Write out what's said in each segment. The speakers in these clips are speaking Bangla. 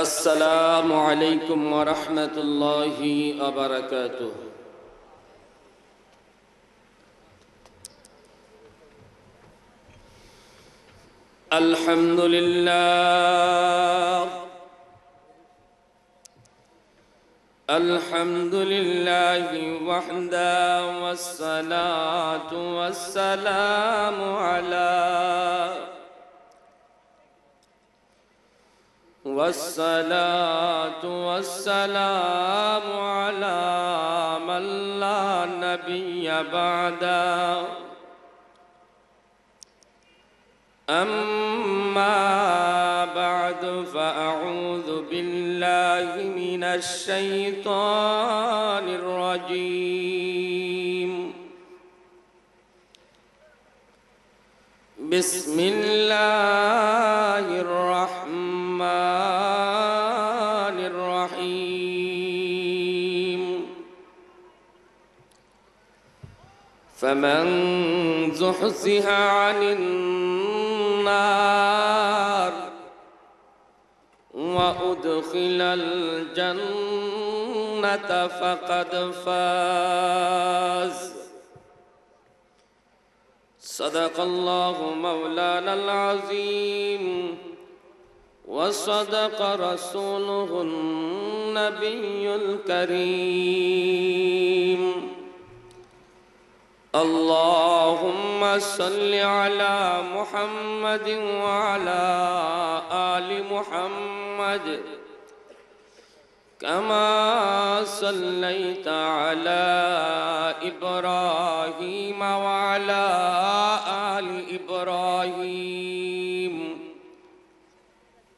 السلام عليكم ورحمة الله وبركاته الحمد لله الحمد لله وحده والصلاة والسلام على والصلاة والسلام على من لا نبي بعده أما بعد فأعوذ بالله من الشيطان الرجيم بسم الله الرحمن الرحمن الرحيم فمن زحزح عن النار وأدخل الجنة فقد فاز صدق الله مولانا العظيم وصدق رسوله النبي الكريم اللهم صل على محمد وعلى آل محمد كما صليت على إبراهيم وعلى آل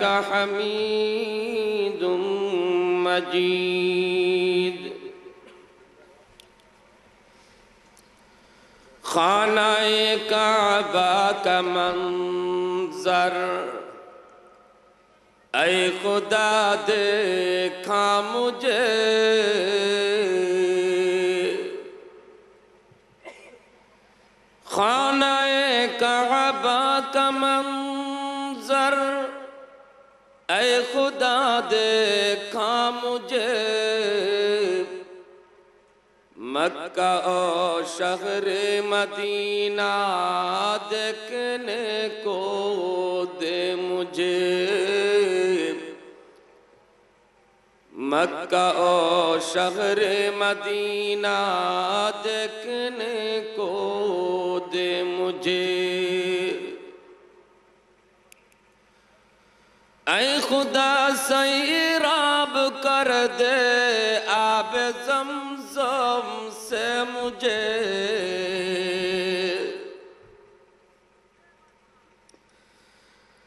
کا حمی تم خانہ کعبہ کا منظر اے خدا دیکھا مجھے خانہ کعبہ کا منظر اے خدا دیکھا مجھے مکہ او شہر مدینہ دیکھنے کو دے مجھے مکہ او شہر مدینہ دیکھنے کو دے مجھے اے خدا سیراب کر دے آب زمزم سے مجھے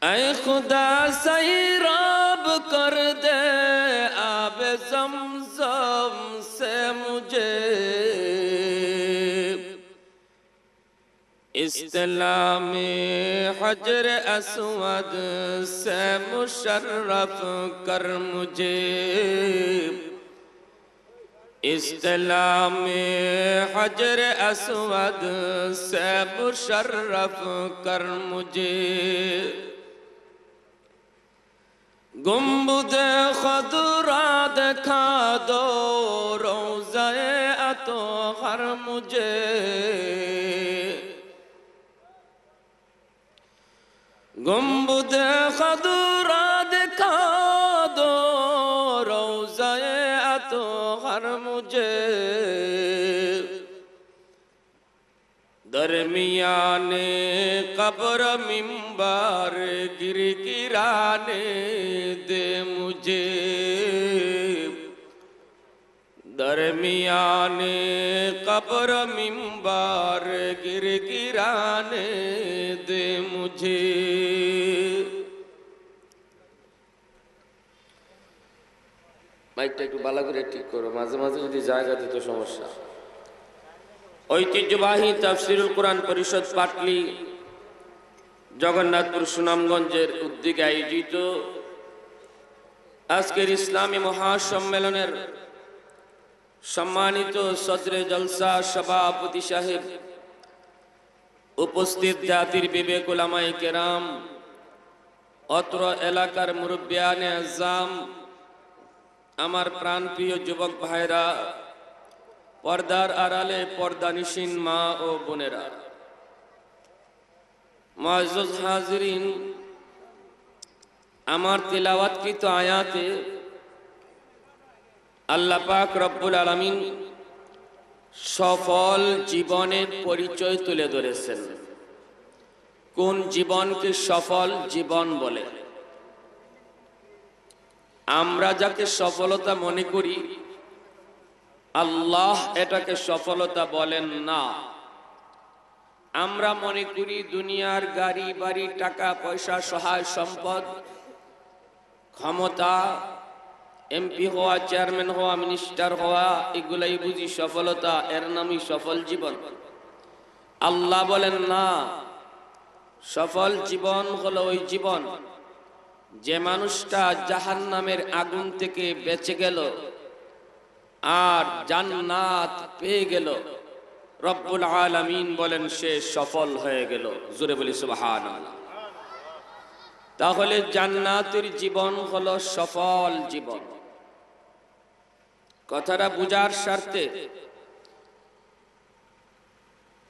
اے خدا سیراب کر دے اسلام حجر اسود سے مشرف کر مجھے اسلام حجر اسود سے مشرف کر مجھے گمبد خدرا دکھا دو روزے اتو ہر مجھے গম্বুদে খদুরা দেখা দো রৌজায় এত হার মুঝে দরমিয়ানে কবর মিম্বার গির কিরানে দে মুঝে দরমিয়ানে কবর মিম্বার গির কিরানে दे मुझे বাইকটা একটু ভালো করে ঠিক করো মাঝে মাঝে যদি জায়গা দিত সমস্যা ঐতিহ্যবাহী তাফসিরুল কোরআন পরিষদ পাটলি জগন্নাথপুর সুনামগঞ্জের উদ্যোগে আয়োজিত আজকের ইসলামী মহাসম্মেলনের সম্মানিত সদরে জলসা সভাপতি সাহেব উপস্থিত জাতির বিবেক ওলামাই কেরাম অত্র এলাকার মুরব্বিয়ানে আজাম আমার প্রাণ প্রিয় যুবক ভাইরা পর্দার আড়ালে পর্দানিসীন মা ও বোনেরা মাজুজ হাজরিন আমার তেলাওয়াতকৃত আয়াতে আল্লাহ পাক রব্বুল আলমিন সফল জীবনের পরিচয় তুলে ধরেছেন কোন জীবনকে সফল জীবন বলে আমরা যাকে সফলতা মনে করি আল্লাহ এটাকে সফলতা বলেন না আমরা মনে করি দুনিয়ার গাড়ি বাড়ি টাকা পয়সা সহায় সম্পদ ক্ষমতা এমপি হওয়া চেয়ারম্যান হওয়া মিনিস্টার হওয়া এগুলাই বুঝি সফলতা এর নামই সফল জীবন আল্লাহ বলেন না সফল জীবন হলো ওই জীবন যে মানুষটা জাহান নামের আগুন থেকে বেঁচে গেল আর জান্নাত পেয়ে গেল রব্বুল আলামিন বলেন সে সফল হয়ে গেল জোরে বলি সুবাহান তাহলে জান্নাতের জীবন হলো সফল জীবন কথাটা বুঝার স্বার্থে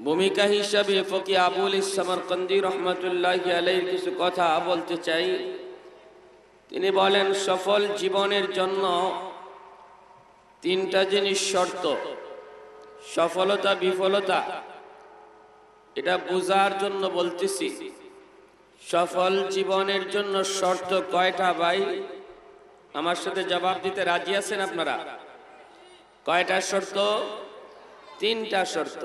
ভূমিকা হিসাবে ফকি আবুল ইসলামর কন্দি রহমতুল্লাহ আলাইহির কিছু কথা বলতে চাই তিনি বলেন সফল জীবনের জন্য তিনটা জিনিস শর্ত সফলতা বিফলতা এটা বোঝার জন্য বলতেছি সফল জীবনের জন্য শর্ত কয়টা ভাই আমার সাথে জবাব দিতে রাজি আছেন আপনারা কয়টা শর্ত তিনটা শর্ত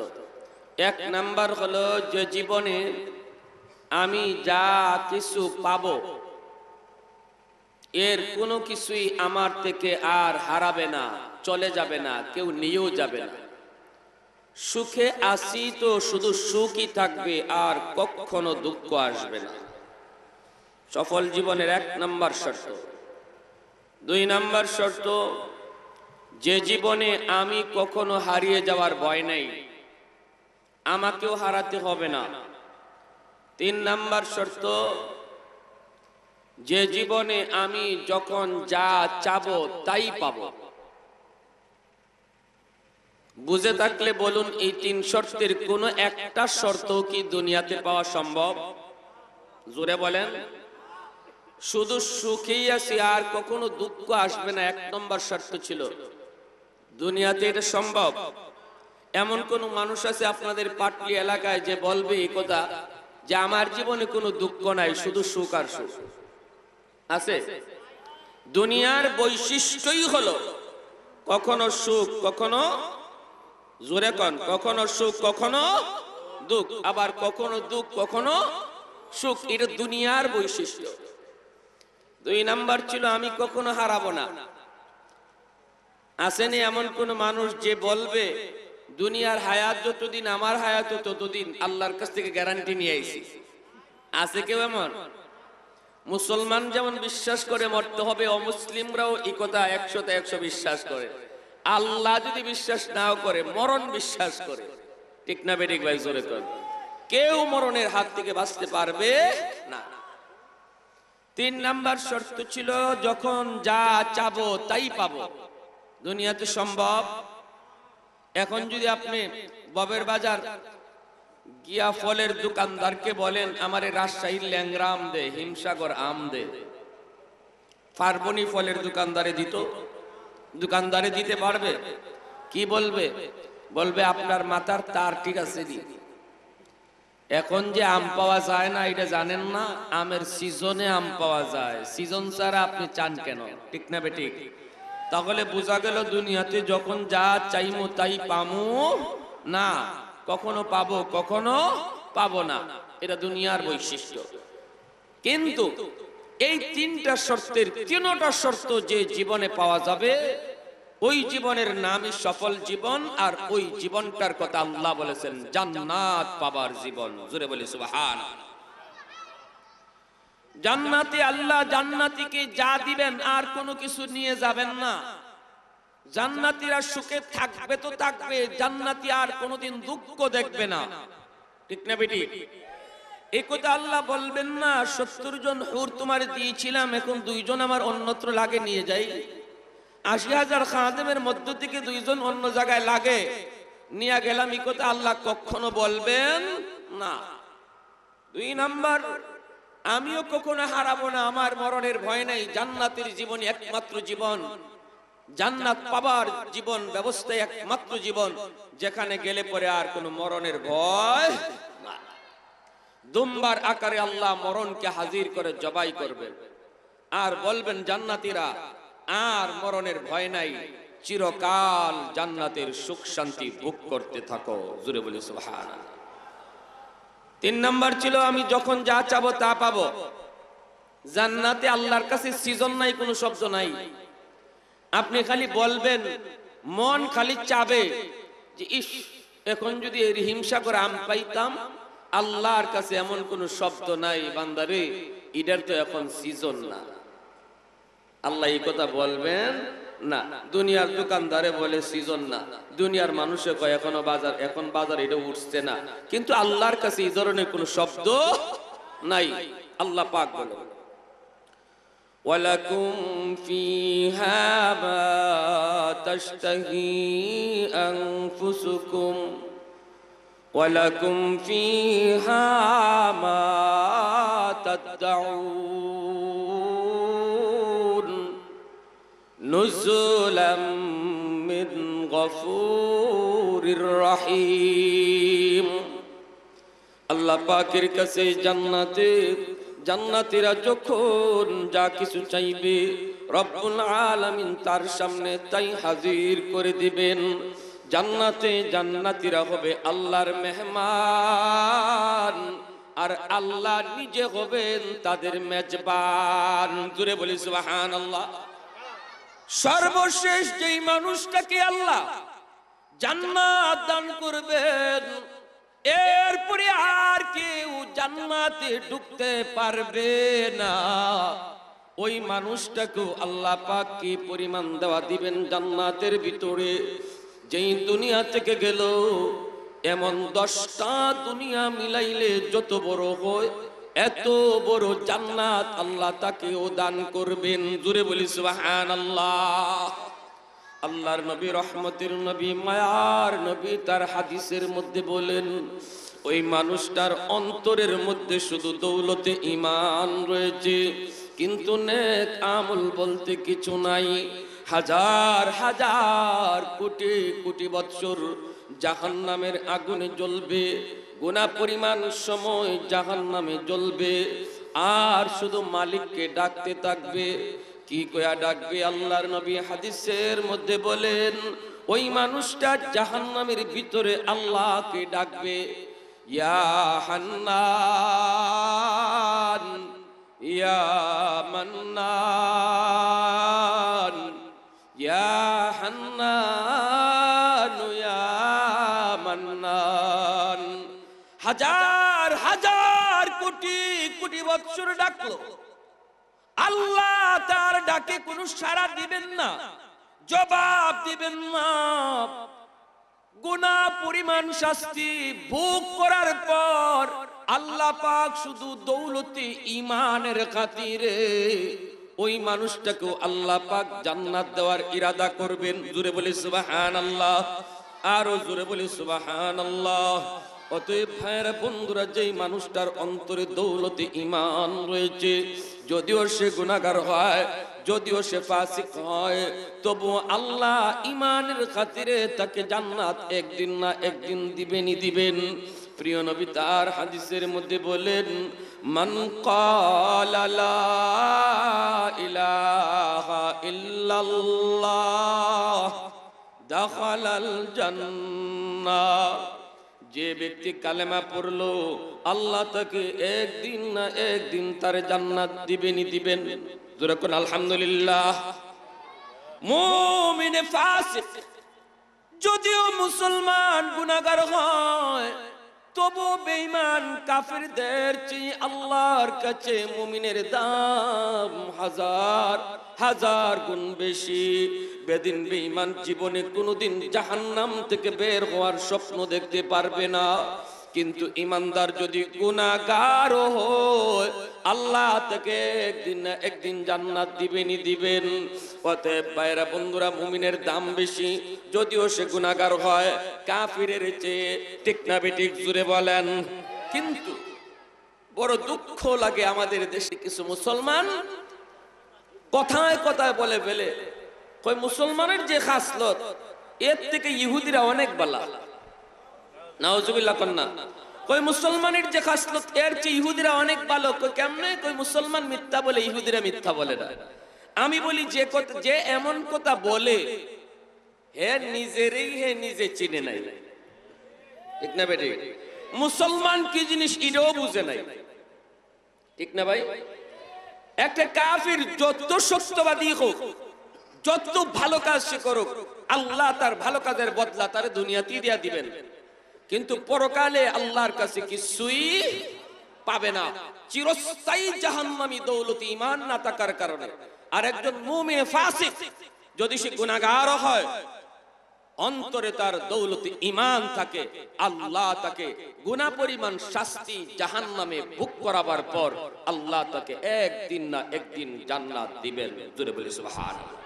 এক নাম্বার হলো যে জীবনে আমি যা কিছু পাবো এর কোনো কিছুই আমার থেকে আর হারাবে না চলে যাবে না কেউ নিয়েও যাবে না সুখে আসি তো শুধু সুখই থাকবে আর কখনো দুঃখ আসবে না সফল জীবনের এক নম্বর শর্ত দুই নম্বর শর্ত যে জীবনে আমি কখনো হারিয়ে যাওয়ার ভয় নেই আমাকেও হারাতে হবে না তিন নম্বর শর্ত যে জীবনে আমি যখন যা চাব তাই পাব বুঝে থাকলে বলুন এই তিন শর্তের কোন একটা শর্ত কি দুনিয়াতে পাওয়া সম্ভব জোরে বলেন শুধু সুখেই আছি আর কখনো দুঃখ আসবে না এক নম্বর শর্ত ছিল দুনিয়াতে এটা সম্ভব এমন কোন মানুষ আছে আপনাদের পাটলি এলাকায় যে বলবে এই কথা যে আমার জীবনে কোনো দুঃখ নাই শুধু সুখ আর সুখ আছে দুনিয়ার বৈশিষ্ট্যই হলো কখনো সুখ কখনো জোরে কন কখনো সুখ কখনো দুঃখ আবার কখনো দুঃখ কখনো সুখ এটা দুনিয়ার বৈশিষ্ট্য দুই নাম্বার ছিল আমি কখনো হারাবো না আসেনি এমন কোন মানুষ যে বলবে দুনিয়ার হায়াত যতদিন আমার হায়াত ততদিন আল্লাহর কাছ থেকে গ্যারান্টি নিয়ে আইছি আছে কেউ এমন মুসলমান যেমন বিশ্বাস করে মরতে হবে অমুসলিমরাও একতা একশোতে একশো বিশ্বাস করে আল্লাহ যদি বিশ্বাস নাও করে মরণ বিশ্বাস করে ঠিক না বেটিক ভাই জোরে কর কেউ মরণের হাত থেকে বাঁচতে পারবে না তিন নাম্বার শর্ত ছিল যখন যা চাবো তাই পাবো দুনিয়াতে সম্ভব এখন যদি আপনি ববের বাজার গিয়া ফলের দোকানদারকে বলেন আমারে রাজশাহীর ল্যাংরা আম দে হিমসাগর আম দে ফার্বনি ফলের দোকানদারে দিত দোকানদারে দিতে পারবে কি বলবে বলবে আপনার মাথার তার ঠিক আছে নি এখন যে আম পাওয়া যায় না এটা জানেন না আমের সিজনে আম পাওয়া যায় সিজন ছাড়া আপনি চান কেন ঠিক না বেঠিক তাহলে বোঝা গেল দুনিয়াতে যখন যা চাইমো তাই পামু না কখনো পাবো কখনো পাবো না এটা দুনিয়ার বৈশিষ্ট্য কিন্তু এই তিনটা শর্তের তিনটা শর্ত যে জীবনে পাওয়া যাবে ওই জীবনের নামই সফল জীবন আর ওই জীবনটার কথা আল্লাহ বলেছেন জান্নাত পাবার জীবন জুড়ে বলি সুবাহান জান্নাতে আল্লাহ জান্নাতিকে যা দিবেন আর কোনো কিছু নিয়ে যাবেন না জান্নাতিরা সুখে থাকবে তো থাকবে জান্নাতি আর কোনোদিন দুঃখ দেখবে না ঠিক না বেটি এই কথা আল্লাহ বলবেন না সত্তর জন হুর তোমার দিয়েছিলাম এখন দুইজন আমার অন্যত্র লাগে নিয়ে যাই আশি হাজার খাদেমের মধ্য থেকে দুইজন অন্য জায়গায় লাগে নিয়ে গেলাম এই কথা আল্লাহ কখনো বলবেন না দুই নাম্বার আমিও কখনো হারাবো না আমার মরণের ভয় নাই জান্নাতের জীবন একমাত্র জীবন জান্নাত পাবার জীবন ব্যবস্থা একমাত্র জীবন যেখানে গেলে পরে আর কোন মরণের ভয় আকারে আল্লাহ মরণকে হাজির করে জবাই করবে আর বলবেন জান্নাতিরা আর মরণের ভয় নাই চিরকাল জান্নাতের সুখ শান্তি ভোগ করতে থাকো জুড়ে বলি সুহান তিন নম্বর ছিল আমি যখন যা চাবো তা পাবো জান্নাতে আল্লাহর কাছে সিজন নাই কোনো শব্দ নাই আপনি খালি বলবেন মন খালি চাবে যে ইস এখন যদি এর হিংসা করে আম পাইতাম আল্লাহর কাছে এমন কোন শব্দ নাই বান্দারে এটার তো এখন সিজন না আল্লাহ এই কথা বলবেন না দুনিয়ার দোকানদারে বলে সিজন না দুনিয়ার মানুষে কয় এখনো বাজার এখন বাজার এটা উঠছে না কিন্তু আল্লাহর কাছে এই ধরনের কোনো শব্দ নাই আল্লাহ পাক বলেন ولكم فيها ما تشتهي أنفسكم ولكم فيها ما تدعون نزلا من غفور رحيم الله باكر كسي جنتك জান্নাতিরা যখন যা কিছু চাইবে রব্বুল আলামিন তার সামনে তাই হাজির করে দিবেন জান্নাতে জান্নাতিরা হবে আল্লাহর মেহমান আর আল্লাহ নিজে হবেন তাদের মেজবান দূরে বলি সুবাহান আল্লাহ সর্বশেষ যেই মানুষটাকে আল্লাহ জান্নাত দান করবেন এরপরে আর কেউ জান্নাতে ঢুকতে পারবে না ওই মানুষটাকেও আল্লাহ পাক কি পরিমাণ দেওয়া দিবেন জান্নাতের ভিতরে যেই দুনিয়া থেকে গেল এমন দশটা দুনিয়া মিলাইলে যত বড় হয় এত বড় জান্নাত আল্লাহ তাকেও দান করবেন জুড়ে বলি সুবহানাল্লাহ আল্লাহ আল্লাহর নবী রহমতের নবী মায়ার নবী তার হাদিসের মধ্যে বলেন ওই মানুষটার অন্তরের মধ্যে শুধু দৌলতে ইমান রয়েছে কিন্তু নেক আমল বলতে কিছু নাই হাজার হাজার কোটি কোটি বৎসর জাহান নামের আগুনে জ্বলবে গুণা পরিমাণ সময় জাহান নামে জ্বলবে আর শুধু মালিককে ডাকতে থাকবে কি কয়া ডাকবে আল্লাহর নবী হাদিসের মধ্যে বলেন ওই মানুষটা জাহান্নামের ভিতরে আল্লাহকে ডাকবে ইয়া ইয়া ইয়া মান্নান হাজার হাজার কোটি কোটি বৎসর ডাকলো আল্লাহ তাকে কোন সারা দিবেন না জবাব দিবেন না গুনা পরিমাণ শাস্তি ভোগ করার পর আল্লাহ পাক শুধু দৌলতে ইমানের খাতিরে ওই মানুষটাকে আল্লাহ পাক জান্নাত দেওয়ার ইরাদা করবেন জুরে বলে সুবাহান আল্লাহ আরো জুরে বলে সুবাহান আল্লাহ অতএব ভাইয়েরা বন্ধুরা যেই মানুষটার অন্তরে দৌলতে ইমান রয়েছে যদিও সে গুণাগার হয় যদিও সে ফাসিক হয় তবু আল্লাহ ইমানের খাতিরে তাকে জান্নাত একদিন না একদিন দিবেনই দিবেন প্রিয় নবী তার হাদিসের মধ্যে বলেন মান ক্বালা লা ইলাহা ইল্লাল্লাহ দাখালাল জান্নাহ যে ব্যক্তি কালেমা পড়লো আল্লাহ তাকে একদিন না একদিন তার জান্নাত দিবেনই দিবেন আলহামদুলিল্লাহ মুমিনে ফাসিক যদিও মুসলমান গুনাহগার হয় তবু বেঈমান কাফিরদের চেয়ে আল্লাহর কাছে মুমিনের দাম হাজার হাজার গুণ বেশি বেদিন বেঈমান জীবনে কোনোদিন জাহান্নাম থেকে বের হওয়ার স্বপ্ন দেখতে পারবে না কিন্তু ইমানদার যদি গুণাগার হয় আল্লাহ তাকে একদিন না একদিন জান্নাত দিবেনই দিবেন অতএব বাইরা বন্ধুরা মুমিনের দাম বেশি যদিও সে গুণাগার হয় কাফিরের চেয়ে ঠিক না বেটিক জুড়ে বলেন কিন্তু বড় দুঃখ লাগে আমাদের দেশে কিছু মুসলমান কথায় কথায় বলে ফেলে কই মুসলমানের যে খাসলত এর থেকে ইহুদিরা অনেক বালা কন্যা কই মুসলমানের যে খাসলত এর ইহুদিরা অনেক ভালো কই কেমনে কই মুসলমান মিথ্যা বলে ইহুদিরা মিথ্যা বলে না আমি বলি যে কথা যে এমন কথা বলে হে নিজেরই হে নিজে চিনে নাই ঠিক না বেটি মুসলমান কি জিনিস এটাও বুঝে নাই ঠিক না ভাই একটা কাফির যত সত্যবাদী হোক যত ভালো কাজ সে করুক আল্লাহ তার ভালো কাজের বদলা তার দুনিয়াতেই দিয়া দিবেন কিন্তু পরকালে আল্লাহর কাছে কিছুই পাবে না চিরস্থায়ী জাহান্নামী দৌলতি ইমান না থাকার কারণে আর একজন মুমিন ফাসিক যদি সে গুণাগার হয় অন্তরে তার দৌলতি ইমান থাকে আল্লাহ তাকে গুণা পরিমাণ শাস্তি জাহান নামে ভোগ করাবার পর আল্লাহ তাকে একদিন না একদিন জান্নাত দিবেন দূরে বলে সুবহানাল্লাহ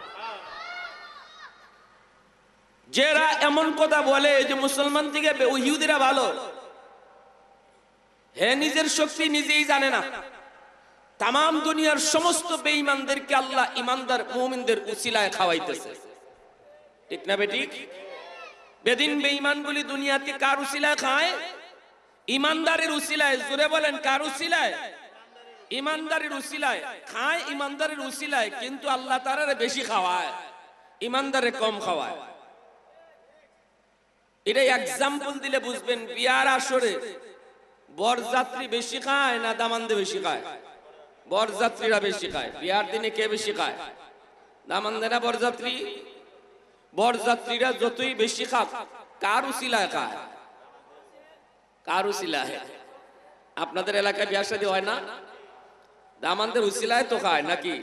যারা এমন কথা বলে যে মুসলমান থেকে ইহুদিরা ভালো হে নিজের শক্তি নিজেই জানে না তাম দুনিয়ার সমস্ত বেঈমানদেরকে আল্লাহ ইমানদার মোমিনদের উচিলায় খাওয়াইতেছে ঠিক না বেটি বেদিন বেঈমানগুলি দুনিয়াতে কার উচিলায় খায় ইমানদারের উচিলায় জুড়ে বলেন কার উচিলায় ইমানদারের উচিলায় খায় ইমানদারের উচিলায় কিন্তু আল্লাহ তারারে বেশি খাওয়ায় ইমানদারে কম খাওয়ায় এটা এক্সাম্পল দিলে বুঝবেন বিয়ার আসরে বরযাত্রী বেশি খায় না দামান্দে বেশি খায় বরযাত্রীরা বেশি খায় বিয়ার দিনে কে বেশি খায় দামান্দে না বরযাত্রী বরযাত্রীরা যতই বেশি খাক কার উসিলায় খায় কার উসিলায় আপনাদের এলাকায় বিয়ার শাদী হয় না দামানদের উসিলায় তো খায় নাকি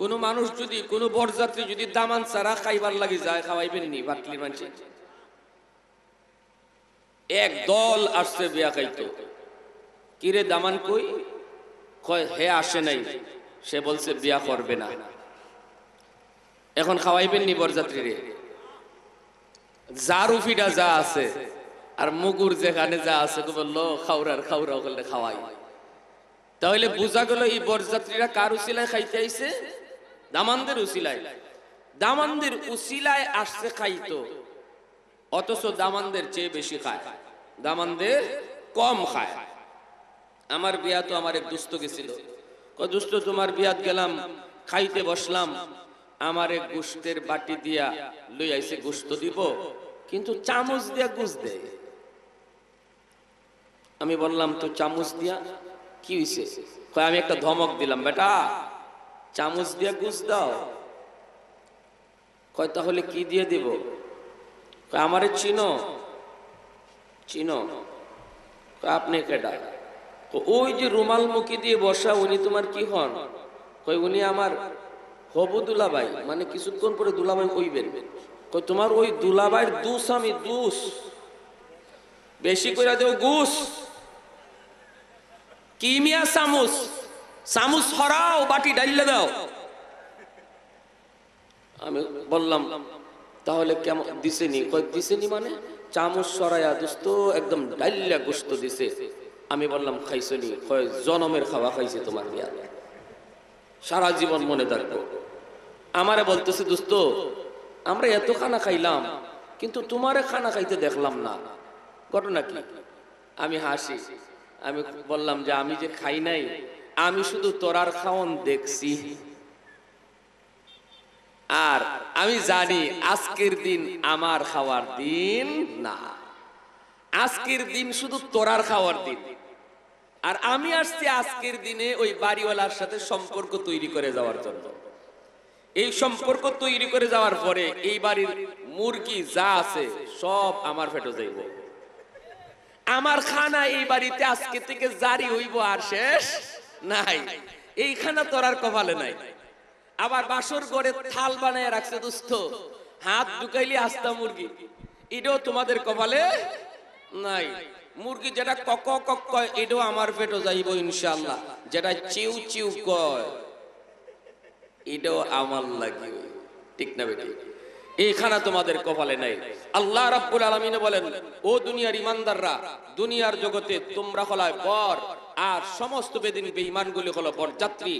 কোনো মানুষ যদি কোনো বরযাত্রী যদি দামান ছাড়া খাইবার লাগে যায় খাওয়াইবেন নি বাটলির মানুষ এক দল আসছে বিয়া খাইতো কিরে দামান কই কয় হে আসে নাই সে বলছে বিয়া করবে না এখন খাওয়াইবেন নি বরযাত্রীরে যার উফিটা যা আছে আর মুগুর যেখানে যা আছে তো বললো খাওরার খাওরা করলে খাওয়াই তাহলে বোঝা গেল এই বরযাত্রীরা কার উচিলায় খাইতে আইছে দামানদের উচিলায় দামানদের উচিলায় আসছে খাইতো অথচ দামানদের চেয়ে বেশি খায় দামানদের কম খায় আমার বিয়া তো আমার এক দুস্থ গেছিল দুস্থ তোমার বিয়াত গেলাম খাইতে বসলাম আমার এক গুস্তের বাটি দিয়া লই আইসে গোস্ত দিব কিন্তু চামচ দিয়া গুছ দেয় আমি বললাম তো চামচ দিয়া কি হইছে আমি একটা ধমক দিলাম বেটা চামচ দিয়া গুস দাও কয় তাহলে কি দিয়ে দিব আমারে চিনো চিনো আপনি কেডা ওই যে রুমাল মুখি দিয়ে বসা উনি তোমার কি হন কই উনি আমার হবু দুলাবাই মানে কিছুক্ষণ পরে দুলাবাই কইবেন কই তোমার ওই দুলাবাইয়ের দুস আমি দুস বেশি করে দেও গুস কিমিয়া সামুস সামুস হরাও বাটি ডাইলে দাও আমি বললাম তাহলে কেমন দিসেনি কয় দিসেনি মানে চামচ সরাইয়া দোস্ত একদম ডাইল্লা গোস্ত দিছে আমি বললাম খাইছনি কয় জনমের খাওয়া খাইছে তোমার বিয়া সারা জীবন মনে থাকবো আমারে বলতেছে দোস্ত আমরা এত খানা খাইলাম কিন্তু তোমারে খানা খাইতে দেখলাম না ঘটনা কি আমি হাসি আমি বললাম যে আমি যে খাই নাই আমি শুধু তোরার খাওয়ন দেখছি আর আমি জানি আজকের দিন আমার খাওয়ার দিন না আজকের দিন শুধু তোরার খাওয়ার দিন আর আমি আসছি আজকের দিনে ওই বাড়িওয়ালার সাথে সম্পর্ক তৈরি করে যাওয়ার জন্য এই সম্পর্ক তৈরি করে যাওয়ার পরে এই বাড়ির মুরগি যা আছে সব আমার ফেটে যাইব আমার খানা এই বাড়িতে আজকে থেকে জারি হইব আর শেষ নাই এইখানা তোরার কপালে নাই আবার বাসর করে থাল বানায় রাখছে দুস্থ হাত ঢুকাইলি আস্তা মুরগি এটাও তোমাদের কপালে নাই মুরগি যেটা কক কক কয় এটাও আমার পেটও যাইব ইনশাল্লাহ যেটা চিউ চিউ কয় এটাও আমার লাগিবে ঠিক না বেটি এইখানা তোমাদের কপালে নাই আল্লাহ রাব্বুল আলামিন বলেন ও দুনিয়ার ইমানদাররা দুনিয়ার জগতে তোমরা হলায় পর আর সমস্ত বেদিন বেঈমানগুলি হলো পর যাত্রী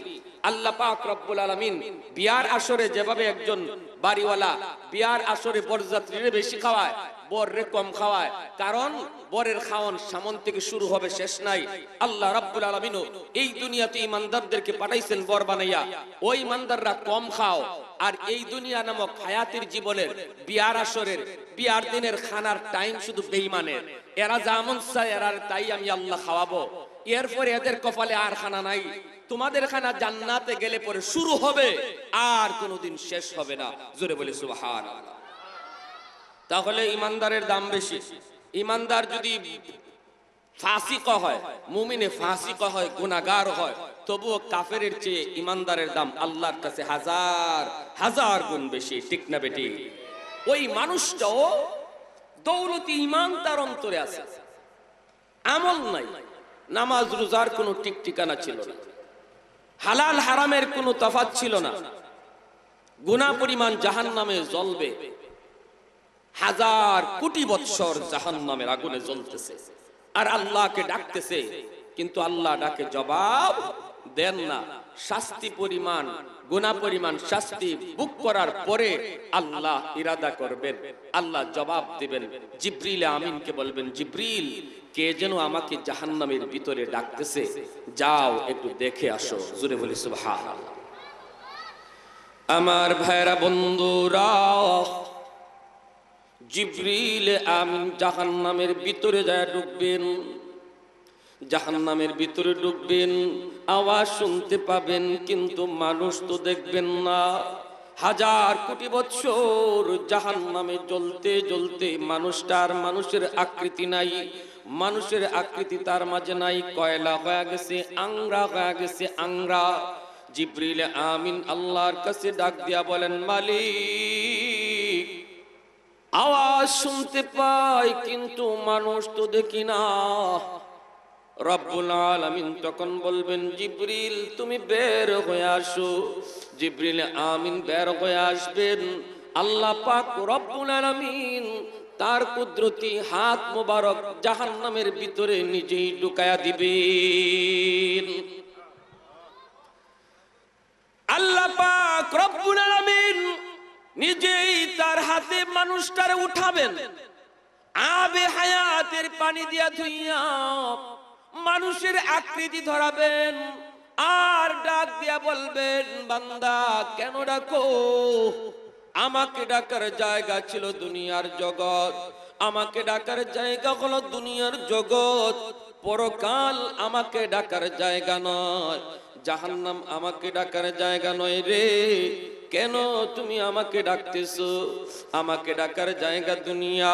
আল্লাহ পাক রাব্বুল আলামিন বিয়ার আসরে যেভাবে একজন বাড়িওয়ালা বিয়ার আসরে বরযাত্রীরে বেশি খাওয়ায় বরের কম খাওয়ায় কারণ বরের খাওয়ান সামন থেকে শুরু হবে শেষ নাই আল্লাহ রাব্বুল আলামিন এই দুনিয়াতে ইমানদারদেরকে পাঠাইছেন বর বানাইয়া ওই ইমানদাররা কম খাও আর এই দুনিয়া নামক হায়াতের জীবনের বিয়ার আসরের বিয়ার দিনের খানার টাইম শুধু বেঈমানের এরা যেমন চায় এরা তাই আমি আল্লাহ খাওয়াবো এরপরে এদের কপালে আর খানা নাই তোমাদের খানা জান্নাতে গেলে পরে শুরু হবে আর কোনোদিন শেষ হবে না জোরে বলে সুবহানাল্লাহ তাহলে ইমানদারের দাম বেশি ইমানদার যদি ফাঁসিক হয় মুমিনে ফাঁসিক হয় গুণাগার হয় তবুও কাফের চেয়ে ইমানদারের দাম আল্লাহর কাছে হাজার হাজার গুণ বেশি ঠিক না বেটি ওই মানুষটাও দৌলতি ইমান তার অন্তরে আছে আমল নাই নামাজ রোজার কোনো ঠিক ঠিকানা ছিল না হালাল হারামের কোনো তফাত ছিল না গুণা পরিমাণ জাহান নামে জ্বলবে হাজার কোটি বৎসর জাহান নামের আগুনে জ্বলতেছে আর আল্লাহকে ডাকতেছে কিন্তু আল্লাহ ডাকে জবাব দেন না শাস্তি পরিমাণ গুণা পরিমাণ শাস্তি বুক করার পরে আল্লাহ ইরাদা করবেন আল্লাহ জবাব দিবেন জিব্রিল আমিনকে বলবেন জিব্রিল কে যেন আমাকে জাহান্নামের ভিতরে ডাকতেছে যাও একটু দেখে আসো জুরে বলি সুবহানাল্লাহ আমার ভাইরা বন্ধুরা জিব্রিল আমিন জাহান নামের ভিতরে যায় ঢুকবেন জাহান নামের ভিতরে ঢুকবেন আওয়াজ শুনতে পাবেন কিন্তু মানুষ তো দেখবেন না হাজার কোটি বৎসর জাহান নামে জ্বলতে জ্বলতে মানুষটার মানুষের আকৃতি নাই মানুষের আকৃতি তার মাঝে নাই কয়লা হয়ে গেছে আংরা হয়ে গেছে আংরা জিব্রিল আমিন আল্লাহর কাছে ডাক দিয়া বলেন মালিক আওয়াজ শুনতে পাই কিন্তু মানুষ তো দেখি না রব্বুল আলামিন তখন বলবেন জিব্রিল তুমি বের হয়ে আসো জিব্রিল আমিন বের হয়ে আসবেন আল্লাহ পাক রব্বুল আলামিন তার কুদরতি হাত মোবারক জাহান্নামের ভিতরে নিজেই ঢুকায়া দিবেন আল্লাহ পাক রব্বুল আলামিন নিজেই তার হাতে মানুষটারে উঠাবেন আবে হায়াতের পানি দিয়া ধুইয়া মানুষের আকৃতি ধরাবেন আর ডাক দিয়া বলবেন বান্দা কেন ডাকো আমাকে ডাকার জায়গা ছিল দুনিয়ার জগৎ আমাকে ডাকার জায়গা হলো দুনিয়ার জগৎ পরকাল আমাকে ডাকার জায়গা নয় জাহান্নাম আমাকে ডাকার জায়গা নয় রে কেন তুমি আমাকে ডাকতেছো আমাকে ডাকার জায়গা দুনিয়া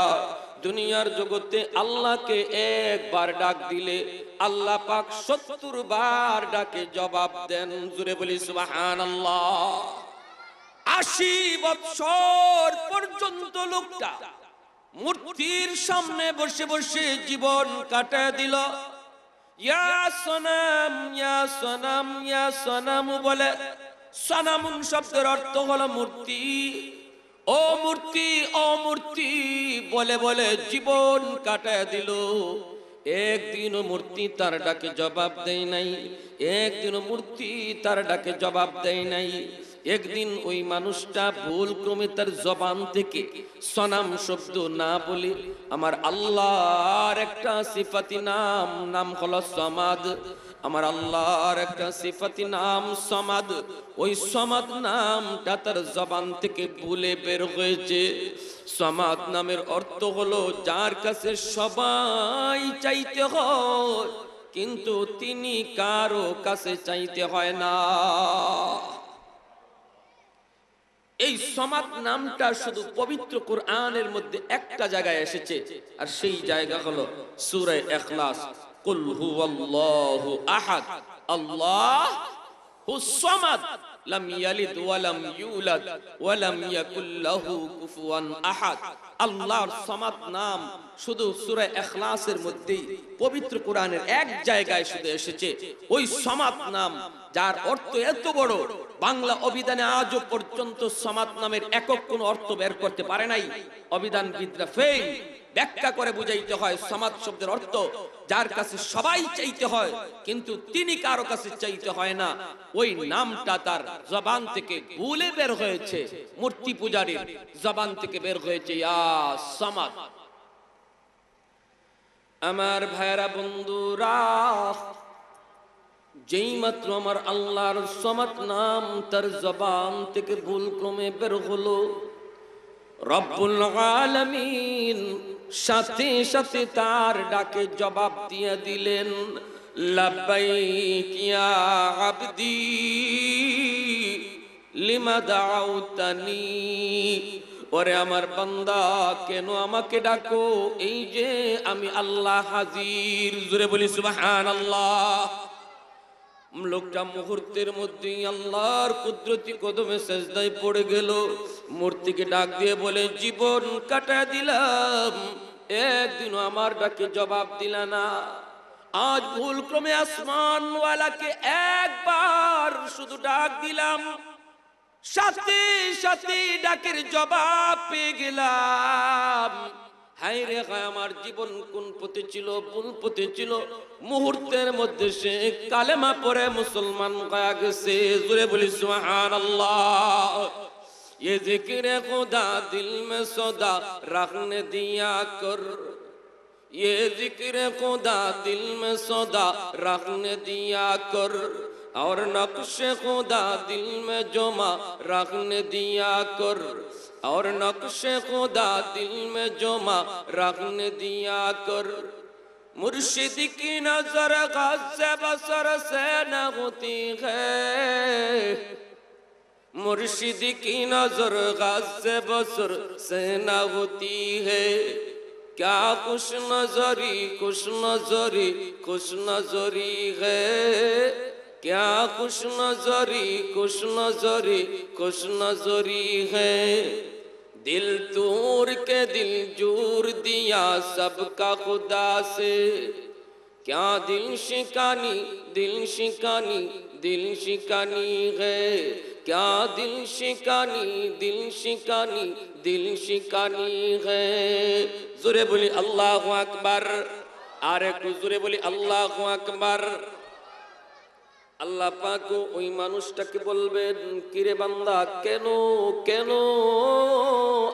দুনিয়ার জগতে আল্লাহকে একবার ডাক দিলে আল্লাহ পাক সত্তর বার ডাকে জবাব দেন জুড়ে বলি সুবাহান আল্লাহ আশি বৎসর পর্যন্ত লোকটা মূর্তির সামনে বসে বসে জীবন কাটা দিল ইয়া সোনাম ইয়া সোনাম ইয়া সোনাম বলে সানামুন শব্দের অর্থ হলো মূর্তি ও মূর্তি ও মূর্তি বলে বলে জীবন কাটায় দিল একদিনও মূর্তি তার ডাকে জবাব দেয় নাই একদিনও মূর্তি তার ডাকে জবাব দেয় নাই একদিন ওই মানুষটা ভুল ক্রমে তার জবান থেকে সনাম শব্দ না বলে আমার আল্লাহর একটা সিফাতি নাম নাম হলো সমাদ আমার আল্লাহর একটা সিফাতি নাম সমাদ ওই সমাদ নামটা তার জবান থেকে ভুলে বের হয়েছে সমাদ নামের অর্থ হলো যার কাছে সবাই চাইতে হয় কিন্তু তিনি কারো কাছে চাইতে হয় না এই সমাদ নামটা শুধু পবিত্র কোরআনের মধ্যে একটা জায়গায় এসেছে আর সেই জায়গা হলো সুরে এখলাস কুল হু আল্লাহু আহাদ আল্লাহ হুসমাদ লাম ইয়ালিদ ওয়া লাম ইউলাদ ওয়া লাম ইয়াকুল লাহু কুফুয়ান আহাদ আল্লাহর সমাদ নাম শুধু সূরা ইখলাসের মধ্যেই পবিত্র কোরআনের এক জায়গায় শুধু এসেছে ওই সমাদ নাম যার অর্থ এত বড় বাংলা অভিধানে আজও পর্যন্ত সমাদ নামের একক কোনো অর্থ বের করতে পারে নাই অভিধান অভিধানবিদরা ফেল ব্যাখ্যা করে বুঝাইতে হয় সমাজ শব্দের অর্থ যার কাছে সবাই চাইতে হয় কিন্তু তিনি কারো কাছে চাইতে হয় না ওই নামটা তার জবান থেকে ভুলে বের হয়েছে মূর্তি পূজারীর জবান থেকে বের হয়েছে সমাজ আমার ভাইরা বন্ধুরা যেই মাত্র আমার আল্লাহর সমাত নাম তার জবান থেকে ভুল ক্রমে বের হলো রব্বুল আলামিন সাথে সাথে তার ডাকে জবাব দিয়ে দিলেন লাব্বাইকিয়া আবদি লিমা ওরে আমার বান্দা কেন আমাকে ডাকো এই যে আমি আল্লাহ হাজির জুড়ে বলি সুবাহ আল্লাহ লোকটা মুহূর্তের মধ্যেই আল্লাহর কুদরতি কদমে সেজদায় পড়ে গেল মূর্তিকে ডাক দিয়ে বলে জীবন কাটা দিলাম একদিন আমার ডাকে জবাব দিলা না আজ ভুল ক্রমে আসমানওয়ালাকে একবার শুধু ডাক দিলাম সাথে সাথে ডাকের জবাব পেয়ে গেলাম হাই রে আমার জীবন কোন পথে ছিল পথে ছিল মুহূর্তের মধ্যে সে কালেমা পরে মুসলমান হয়ে গেছে জুড়ে বলি সুবহানাল্লাহ ये जिक्र खुदा दिल में सौदा रखने दिया कर ये जिक्र खुदा दिल में सौदा रखने दिया कर और नक्श खुदा दिल में जमा रखने दिया कर اور نقش خدا دل میں جوما رکھنے دیا کر مرشد کی نظر گاسر سے نب ہوتی ہے مرشد کی نظر گا بسر سے نوتی ہے کیا خوش نظری خوش نظری خوش نظری ہے کیا خوش نظری خوش نظری خوش نظری ہے دل تور کے دل جور دیا سب کا خدا سے کیا دل شکانی دل شکانی دل شکانی ہے کیا دل شکانی دل شکانی دل شکانی ہے زورے بولی اللہ اکبر آرے کو بولی اللہ اکبر আল্লাহ পাক ওই মানুষটাকে বলবেন কিরে বান্দা কেন কেন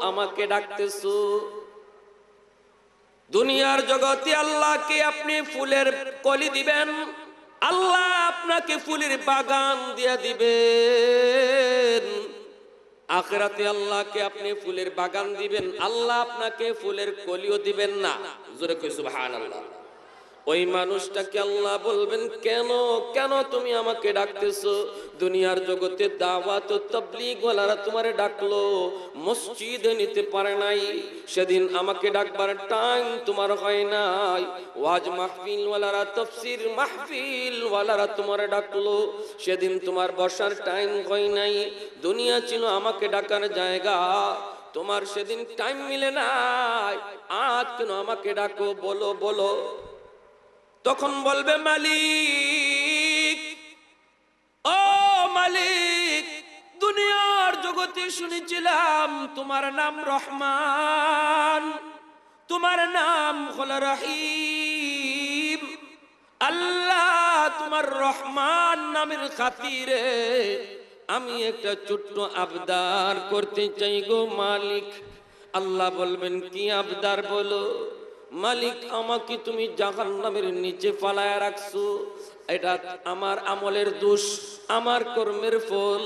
আমাকে ডাকতেছ দুনিয়ার জগতে আল্লাহকে আপনি ফুলের কলি দিবেন আল্লাহ আপনাকে ফুলের বাগান দিয়া দিবেন আখেরাতে আল্লাহকে আপনি ফুলের বাগান দিবেন আল্লাহ আপনাকে ফুলের কলিও দিবেন না জোরে কই সুবহানাল্লাহ আল্লাহ ওই মানুষটাকে আল্লাহ বলবেন কেন কেন তুমি আমাকে ডাকতেছো দুনিয়ার জগতে দাওয়াত তবলিগ ওয়ালারা তোমারে ডাকলো মসজিদে নিতে পারে নাই সেদিন আমাকে ডাকবার টাইম তোমার হয় নাই ওয়াজ মাহফিল ওয়ালারা তফসির মাহফিল ওয়ালারা তোমারে ডাকলো সেদিন তোমার বসার টাইম হয় নাই দুনিয়া ছিল আমাকে ডাকার জায়গা তোমার সেদিন টাইম মিলে নাই আজ কেন আমাকে ডাকো বলো বলো তখন বলবে মালিক ও মালিক দুনিয়ার জগতে শুনেছিলাম তোমার নাম রহমান তোমার নাম হল রহিম আল্লাহ তোমার রহমান নামের খাতিরে আমি একটা ছোট্ট আবদার করতে চাই গো মালিক আল্লাহ বলবেন কি আবদার বলো মালিক আমাকে তুমি জাহান্নামের নিচে ফালায় রাখছো এটা আমার আমলের দোষ আমার কর্মের ফল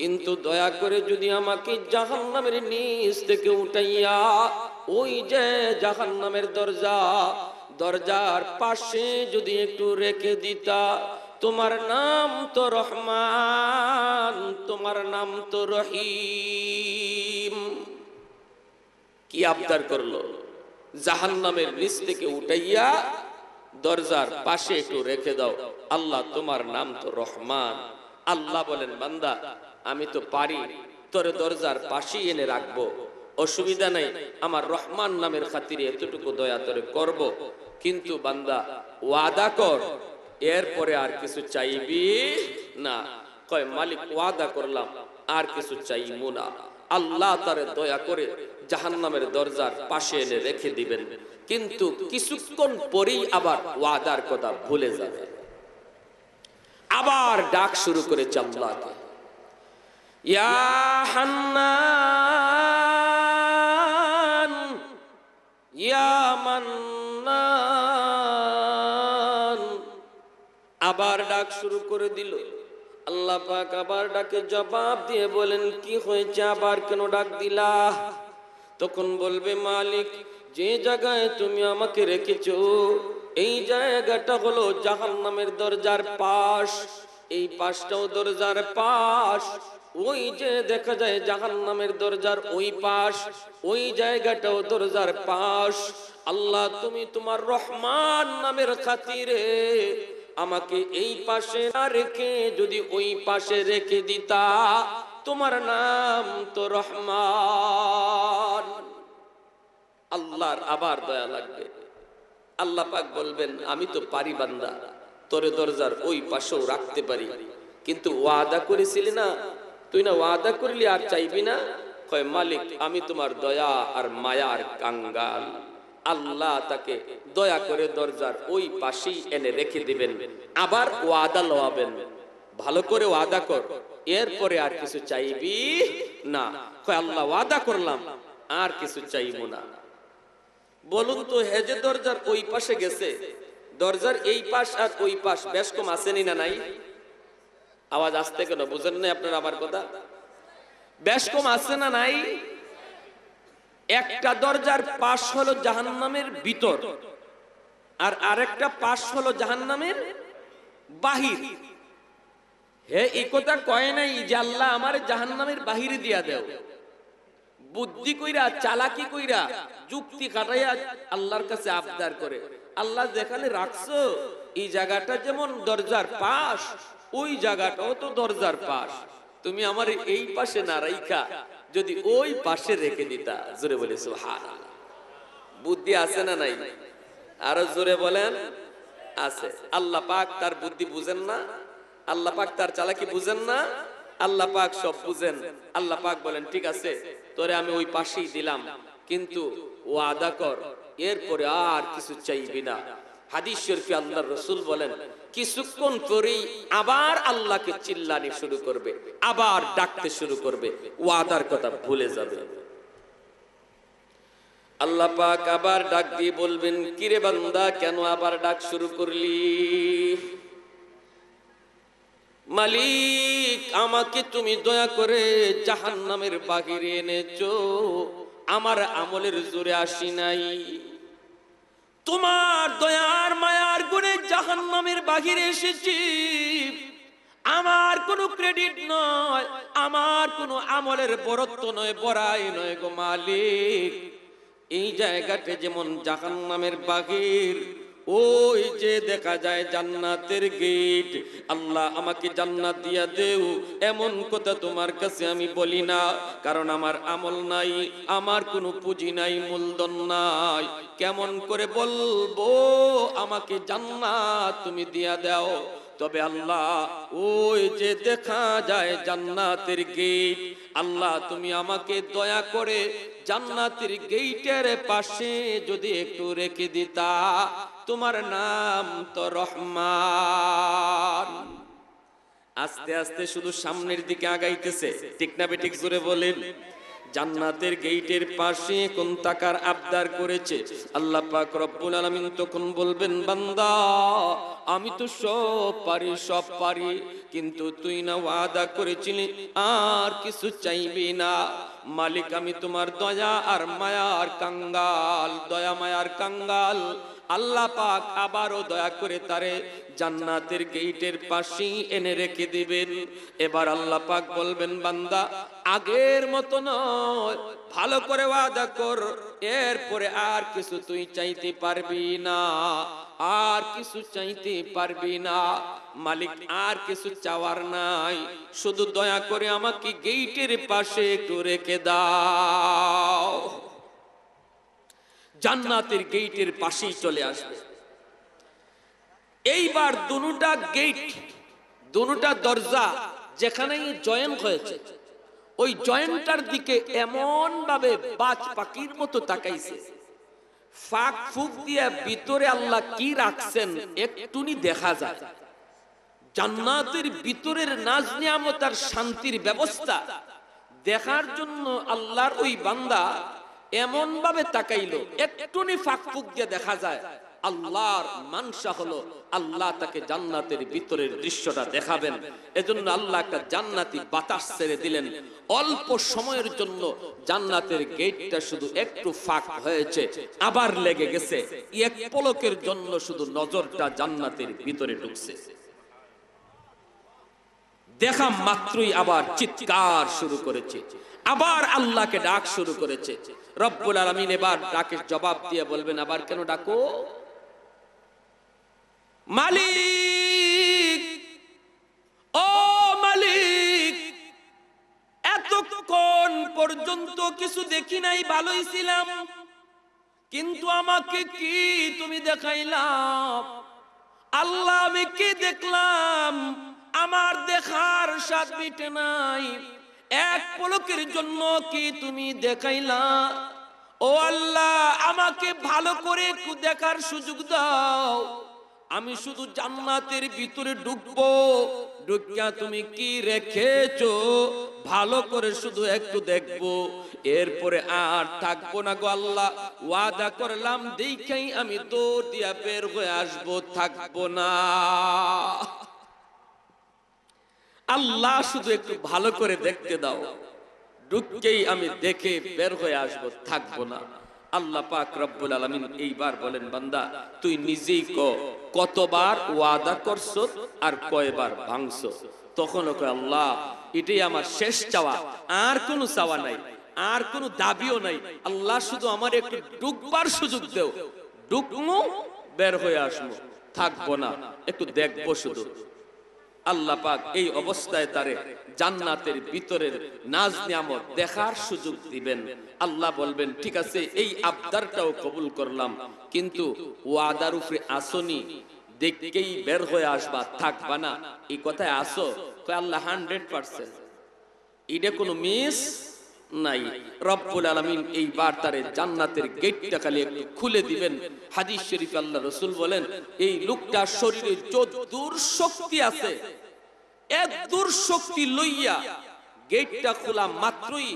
কিন্তু দয়া করে যদি আমাকে জাহান্নামের নিচ থেকে উঠাইয়া ওই যে জাহান্নামের দরজা দরজার পাশে যদি একটু রেখে দিতা তোমার নাম তো রহমান তোমার নাম তো রহিম কি আবদার করলো জাহান নামের নিচ থেকে উঠাইয়া দরজার পাশে একটু রেখে দাও আল্লাহ তোমার নাম তো রহমান আল্লাহ বলেন বান্দা আমি তো পারি তোর দরজার পাশে এনে রাখবো অসুবিধা নাই আমার রহমান নামের খাতিরে এতটুকু দয়া তোরে করব কিন্তু বান্দা ওয়াদা কর এরপরে আর কিছু চাইবি না কয় মালিক ওয়াদা করলাম আর কিছু চাইব না আল্লাহ তারে দয়া করে জাহান্নামের দরজার পাশে এনে রেখে দিবেন কিন্তু কিছুক্ষণ পরেই আবার ওয়াদার কথা ভুলে যাবে আবার ডাক শুরু করে চামলা আবার ডাক শুরু করে দিল আল্লাহ পাক আবার ডাকে জবাব দিয়ে বলেন কি হয়েছে আবার কেন ডাক দিলা তখন বলবে মালিক যে জায়গায় তুমি আমাকে রেখেছ এই জায়গাটা হলো জাহান নামের দরজার পাশ এই পাশটাও দরজার পাশ ওই যে দেখা যায় জাহান নামের দরজার ওই পাশ ওই জায়গাটাও দরজার পাশ আল্লাহ তুমি তোমার রহমান নামের খাতিরে আমাকে এই পাশে না রেখে যদি ওই পাশে রেখে দিতা তোমার নাম তো রহমান আল্লাহর আবার দয়া লাগবে আল্লাহ পাক বলবেন আমি তো পারি বান্দা তোরে দরজার ওই পাশেও রাখতে পারি কিন্তু ওয়াদা করেছিলি না তুই না ওয়াদা করলি আর চাইবি না কয় মালিক আমি তোমার দয়া আর মায়ার কাঙ্গাল আল্লাহ তাকে দয়া করে দরজার ওই পাশেই এনে রেখে দিবেন আবার ওয়াদা লোয়াবেন ভালো করে ওয়াদা কর এরপরে আর কিছু চাইবি না কয় আল্লাহ ওয়াদা করলাম আর কিছু চাইব না বলুন তো হেজে দরজার ওই পাশে গেছে দরজার এই পাশ আর ওই পাশ বেশ কম আসেনি না নাই আওয়াজ আসতে কেন বুঝেন না আপনার আমার কথা বেশ কম আছে না নাই একটা দরজার পাশ হলো জাহান্নামের ভিতর আর আরেকটা পাশ হলো জাহান্নামের বাহির একথা নাই আল্লাহ আমার বাহিরে দিয়া দেও বুদ্ধি কইরা চালাকি কইরা কাটাইয়া আল্লাহর কাছে আবদার করে আল্লাহ যেখানে রাখছো এই জায়গাটা যেমন দরজার পাশ ওই জায়গাটাও তো দরজার পাশ তুমি আমার এই পাশে না রাইখা যদি ওই পাশে রেখে দিতা জোরে বলে বুদ্ধি আছে না নাই আরো জোরে বলেন আছে আল্লাহ পাক তার বুদ্ধি বুঝেন না আল্লাহ পাক তার চালাকি বুঝেন না আল্লাহ পাক সব বুঝেন আল্লাহ পাক বলেন ঠিক আছে তোরে আমি ওই পাশেই দিলাম কিন্তু ও আদা কর এরপরে আর কিছু চাইবি না হাদিস শরীফে আল্লাহর রসুল বলেন কিছুক্ষণ পরেই আবার আল্লাহকে চিল্লানি শুরু করবে আবার ডাকতে শুরু করবে ও আদার কথা ভুলে যাবে আল্লাহ পাক আবার ডাক দিয়ে বলবেন কিরে বান্দা কেন আবার ডাক শুরু করলি মালিক আমাকে তুমি দয়া করে জাহান নামের বাহিরে এনেছো আমার আমলের জোরে আসি নাই তোমার দয়ার মায়ার গুণে জাহান নামের বাহিরে এসেছি আমার কোনো ক্রেডিট নয় আমার কোনো আমলের বরত্ব নয় বড়াই নয় গো মালিক এই জায়গাতে যেমন জাহান নামের বাহির ওই যে দেখা যায় জান্নাতের গেট আল্লাহ আমাকে জান্নাত দিয়া দেউ এমন কথা তোমার কাছে আমি বলি না কারণ আমার আমল নাই আমার কোনো পুঁজি নাই মূলধন নাই কেমন করে বলবো আমাকে জান্নাত তুমি দিয়া দাও তবে আল্লাহ ওই যে দেখা যায় জান্নাতের গেট আল্লাহ তুমি আমাকে দয়া করে জান্নাতের গেইটের পাশে যদি একটু রেখে দিতা তোমার নাম তো রহমান আস্তে আস্তে শুধু সামনের দিকে আগাইতেছে ঠিক না বেঠিক জোরে বলেন জান্নাতের গেইটের পাশে কোন তাকার আবদার করেছে আল্লাহ পাক রব্বুল আলামিন তখন বলবেন বান্দা আমি তো সব পারি সব পারি কিন্তু তুই না ওয়াদা করেছিলি আর কিছু চাইবি না মালিক আমি তোমার দয়া আর মায়ার কাঙ্গাল দয়া মায়ার কাঙ্গাল আল্লাহ পাক আবারও দয়া করে তারে জান্নাতের গেইটের পাশেই এনে রেখে দিবেন এবার আল্লাহ পাক বলবেন বান্দা আগের মতো নয় ভালো করে ওয়াদা কর এরপরে আর কিছু তুই চাইতে পারবি না আর কিছু চাইতে পারবি না মালিক আর কিছু চাওয়ার নাই শুধু দয়া করে আমাকে গেইটের পাশে একটু রেখে দাও জান্নাতের গেইটের পাশেই চলে আসবে এইবার দুটা গেট দুটা দরজা যেখানে জয়েন হয়েছে ওই জয়েনটার দিকে এমন ভাবে বাজ পাখির মতো তাকাইছে ফাঁক ফুক দিয়ে ভিতরে আল্লাহ কি রাখছেন একটুনি দেখা যায় জান্নাতের ভিতরের নাজ নিয়ামত আর শান্তির ব্যবস্থা দেখার জন্য আল্লাহর ওই বান্দা এমন ভাবে তাকাইলো একটুনি ফাঁক ফুক দিয়ে দেখা যায় আল্লাহর মানসা হলো আল্লাহ তাকে জান্নাতের ভিতরের দৃশ্যটা দেখাবেন এজন্য আল্লাহ একটা জান্নাতি বাতাস ছেড়ে দিলেন অল্প সময়ের জন্য জান্নাতের গেটটা শুধু একটু ফাঁক হয়েছে আবার লেগে গেছে এক পলকের জন্য শুধু নজরটা জান্নাতের ভিতরে ঢুকছে দেখা মাত্রই আবার চিৎকার শুরু করেছে আবার আল্লাহকে ডাক শুরু করেছে রব্বুল আলমিন এবার ডাকের জবাব দিয়ে বলবেন আবার কেন ডাকো মালিক ও মালিক এতক্ষণ পর্যন্ত কিছু দেখি নাই ভালোই ছিলাম কিন্তু আমাকে কি তুমি দেখাইলাম আল্লাহ আমি কি দেখলাম আমার দেখার স্বাদ মিটে নাই এক পলকের জন্য কি তুমি দেখাইলাম ও আল্লাহ আমাকে ভালো করে দেখার সুযোগ দাও আমি শুধু জান্নাতের ভিতরে ঢুকবো ঢুকিয়া তুমি কি রেখেছো ভালো করে শুধু একটু দেখবো এরপরে আর থাকবো না গো আল্লাহ ওয়াদা করলাম দেখেই আমি দৌড় দিয়া বের হয়ে আসবো থাকবো না আল্লাহ শুধু একটু ভালো করে দেখতে দাও ঢুককেই আমি দেখে বের হয়ে আসবো থাকবো না আল্লাহ পাক রব্বুল আলমিন এইবার বলেন বান্দা তুই নিজেই ক কতবার ওয়াদা করছ আর কয়বার ভাঙস তখন ওকে আল্লাহ এটাই আমার শেষ চাওয়া আর কোনো চাওয়া নাই আর কোনো দাবিও নাই আল্লাহ শুধু আমার একটু ডুববার সুযোগ দেও ডুকমু বের হয়ে আসবো থাকবো না একটু দেখবো শুধু আল্লাহ পাক এই অবস্থায় তারে জান্নাতের ভিতরের নাজ নিয়ামত দেখার সুযোগ দিবেন আল্লাহ বলবেন ঠিক আছে এই আবদারটাও কবুল করলাম কিন্তু ওয়াদার উপরে আসনি দেখেই বের হয়ে আসবা থাকবা না এই কথায় আসো আল্লাহ হান্ড্রেড পার্সেন্ট এটা কোনো মিস নাই রব্বুল আলমিন এই বার্তারে জান্নাতের গেটটা খালি একটু খুলে দিবেন হাদিস শরীফ আল্লাহ রসুল বলেন এই লোকটা শরীরে যদ্দূর শক্তি আছে এক দূর শক্তি লইয়া গেটটা খোলা মাত্রই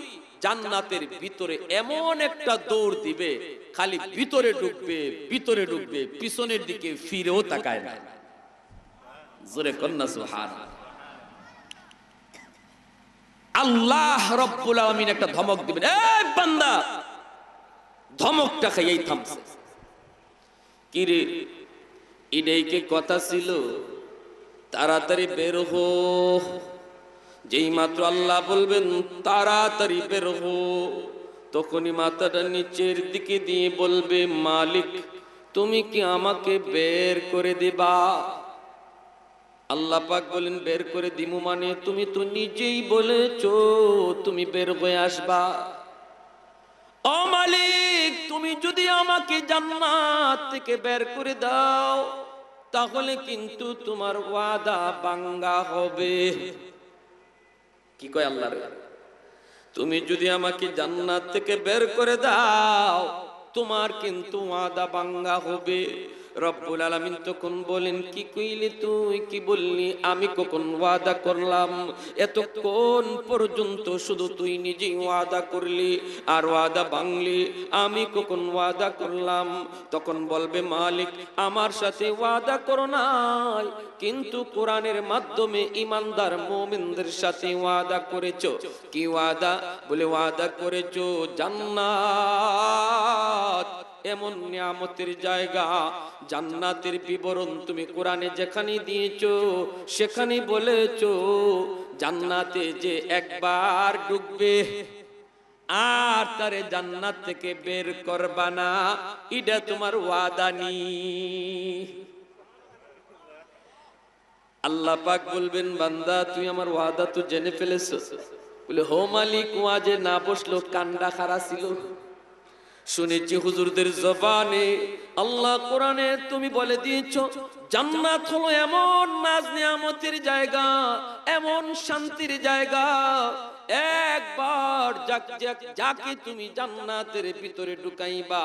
জান্নাতের ভিতরে এমন একটা দৌড় দিবে খালি ভিতরে ঢুকবে ভিতরে ঢুকবে পিছনের দিকে ফিরেও তাকায় না জোরে কন্যা সুহার আল্লাহ রব্বুল আলমিন একটা ধমক দিবেন এক বান্দা ধমকটা খাইয়াই থামছে কি রে কে কথা ছিল তাড়াতাড়ি বের হো যেই মাত্র আল্লাহ বলবেন তাড়াতাড়ি বের হো তখনই মাথাটা নিচের দিকে দিয়ে বলবে মালিক তুমি কি আমাকে বের করে দেবা আল্লাহ পাক বলেন বের করে দিমু মানে তুমি তো নিজেই বলেছ তুমি বের হয়ে আসবা ও মালিক তুমি যদি আমাকে জান্নাত থেকে বের করে দাও তাহলে কিন্তু তোমার ওয়াদা বাঙ্গা হবে কি কয় আল্লাহ তুমি যদি আমাকে জান্নাত থেকে বের করে দাও তোমার কিন্তু ওয়াদা বাঙ্গা হবে রব্বুল আলামিন তখন বলেন কি কইলি তুই কি বললি আমি কখন ওয়াদা করলাম এত কোন পর্যন্ত শুধু তুই নিজেই ওয়াদা করলি আর ওয়াদা ভাঙলি আমি কখন ওয়াদা করলাম তখন বলবে মালিক আমার সাথে ওয়াদা করো নাই কিন্তু কোরআনের মাধ্যমে ইমানদার মোমিনদের সাথে ওয়াদা করেছো কি ওয়াদা বলে ওয়াদা করেছো জান্নাত এমন নিয়ামতের জায়গা জান্নাতের বিবরণ তুমি কোরআনে যেখানে দিয়েছ সেখানে বলেছ জান্নাতে যে একবার ডুববে আর তারে জান্নাত থেকে বের করবা না এটা তোমার ওয়াদানি আল্লাহ পাক বলবেন বান্দা তুই আমার ওয়াদা তো জেনে ফেলেছ বলে হো মালিক ওয়াজে না বসলো কান্ডা খারা ছিল শুনেছি হুজুরদের জবানে আল্লাহ কোরআনে তুমি বলে দিয়েছ জান্নাত হলো এমন নাজ নিয়ামতের জায়গা এমন শান্তির জায়গা একবার যাক যাকে তুমি জান্নাতের ভিতরে ঢুকাইবা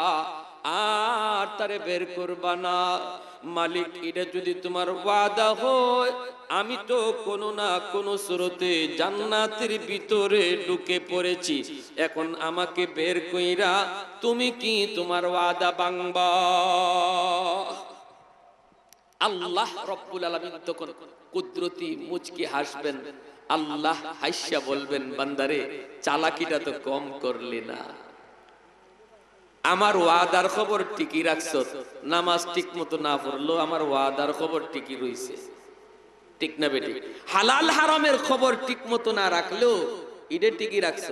আর তারে বের করবা না মালিক এটা যদি তোমার ওয়াদা হয় আমি তো কোনো না কোন স্রোতে জান্নাতের ভিতরে ঢুকে পড়েছি এখন আমাকে বের কইরা তুমি কি তোমার ওয়াদা বাংবা আল্লাহ রব্বুল আলামিন তখন কুদরতি মুচকি হাসবেন আল্লাহ হাসিয়া বলবেন বান্দারে চালাকিটা তো কম করলে না আমার ওয়াদার খবর টিকি রাখছ নামাজ ঠিক মতো না পড়লো আমার ওয়াদার খবর টিকি রইছে ঠিক না বেটি হালাল হারামের খবর ঠিক মতো না রাখলেও ইডে টিকি রাখছ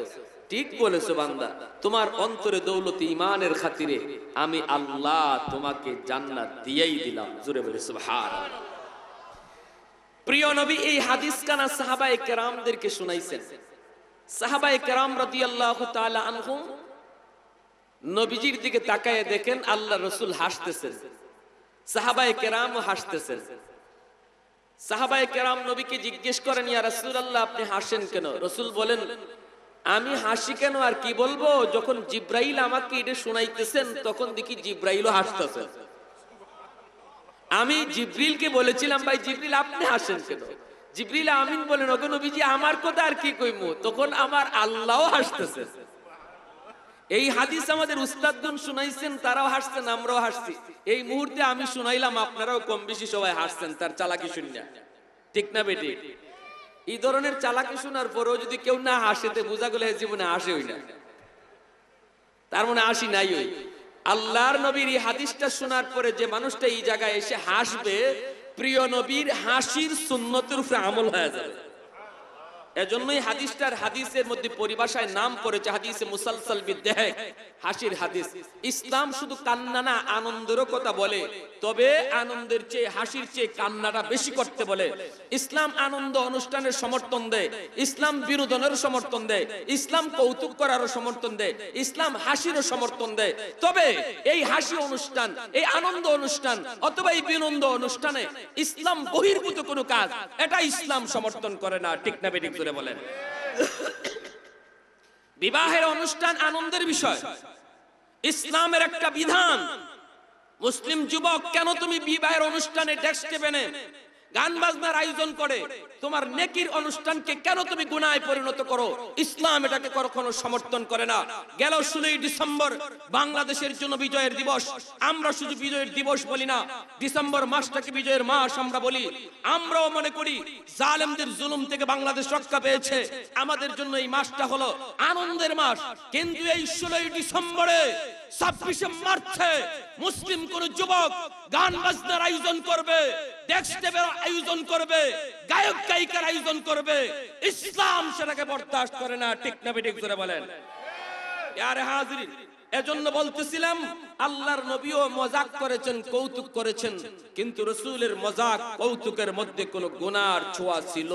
ঠিক বলেছো বান্দা তোমার অন্তরে দৌলতি ইমানের খাতিরে আমি আল্লাহ তোমাকে জান্নাত দিয়েই দিলাম জুড়ে বলে হার প্রিয় নবী এই হাদিস কানা সাহাবায় কেরামদেরকে শুনাইছেন সাহাবায় কেরাম রাদিয়াল্লাহু তাআলা আনহুম নবীজির দিকে তাকায় দেখেন আল্লাহ রসুল হাসতেছেন সাহাবায় কেরামও হাসতেছেন সাহাবায় কেরাম নবীকে জিজ্ঞেস করেন ইয়া রসুল আল্লাহ আপনি হাসেন কেন রসুল বলেন আমি হাসি কেন আর কি বলবো যখন জিব্রাইল আমাকে এটা শোনাইতেছেন তখন দেখি জিব্রাইলও হাসতেছেন আমি জিব্রিলকে বলেছিলাম ভাই জিব্রিল আপনি হাসেন কেন জিব্রিল আমিন বলেন ওকে নবীজি আমার কথা আর কি কইমু তখন আমার আল্লাহও হাসতেছে এই হাদিস আমাদের উস্তাদগণ শুনাইছেন তারাও হাসছেন আমরাও হাসছি এই মুহূর্তে আমি শুনাইলাম আপনারাও কম বেশি সবাই হাসছেন তার চালাকি শুনিয়া ঠিক না বেটি এই ধরনের চালাকি শোনার পরেও যদি কেউ না হাসেতে বোঝা গেলে জীবনে আসে ওই না তার মনে আসি নাই ওই আল্লাহর নবীর এই হাদিসটা শোনার পরে যে মানুষটা এই জায়গায় এসে হাসবে প্রিয় নবীর হাসির সুন্নতের উপরে আমল হয়ে যাবে এজন্যই হাদিসটার হাদিসের মধ্যে পরিভাষায় নাম পড়েছে হাদিসে মুসলসল বিদ্যে হাসির হাদিস ইসলাম শুধু কান্না না আনন্দেরও কথা বলে তবে আনন্দের চেয়ে হাসির চেয়ে কান্নাটা বেশি করতে বলে ইসলাম আনন্দ অনুষ্ঠানের সমর্থন দেয় ইসলাম বিনোদনের সমর্থন দেয় ইসলাম কৌতুক করারও সমর্থন দেয় ইসলাম হাসিরও সমর্থন দেয় তবে এই হাসি অনুষ্ঠান এই আনন্দ অনুষ্ঠান অথবা এই বিনন্দ অনুষ্ঠানে ইসলাম বহির্ভূত কোনো কাজ এটা ইসলাম সমর্থন করে না ঠিক না বেঠিক জোরে বলেন বিবাহের অনুষ্ঠান আনন্দের বিষয় ইসলামের একটা বিধান মুসলিম যুবক কেন তুমি বিবাহের অনুষ্ঠানে ডেস্কে পেনে গান বাজনার আয়োজন করে তোমার নেকির অনুষ্ঠানকে কেন তুমি গুনায় পরিণত করো ইসলাম এটাকে কখনো সমর্থন করে না গেল ষোলোই ডিসেম্বর বাংলাদেশের জন্য বিজয়ের দিবস আমরা শুধু বিজয়ের দিবস বলি না ডিসেম্বর মাসটাকে বিজয়ের মাস আমরা বলি আমরাও মনে করি জালেমদের জুলুম থেকে বাংলাদেশ রক্ষা পেয়েছে আমাদের জন্য এই মাসটা হলো আনন্দের মাস কিন্তু এই ষোলোই ডিসেম্বরে কিছু মারছে মুসলিম কোন যুবক গান বাজনার আয়োজন করবে ডেস্কটেপের আয়োজন করবে গায়ক গায়িকার আয়োজন করবে ইসলাম সেটাকে বরদাস্ত করে না ঠিক না ঠিক করে বলেন আরে এজন্য বলতেছিলাম আল্লাহর নবীও মজাক করেছেন কৌতুক করেছেন কিন্তু রসুলের মজাক কৌতুকের মধ্যে কোনো গুনার ছোঁয়া ছিল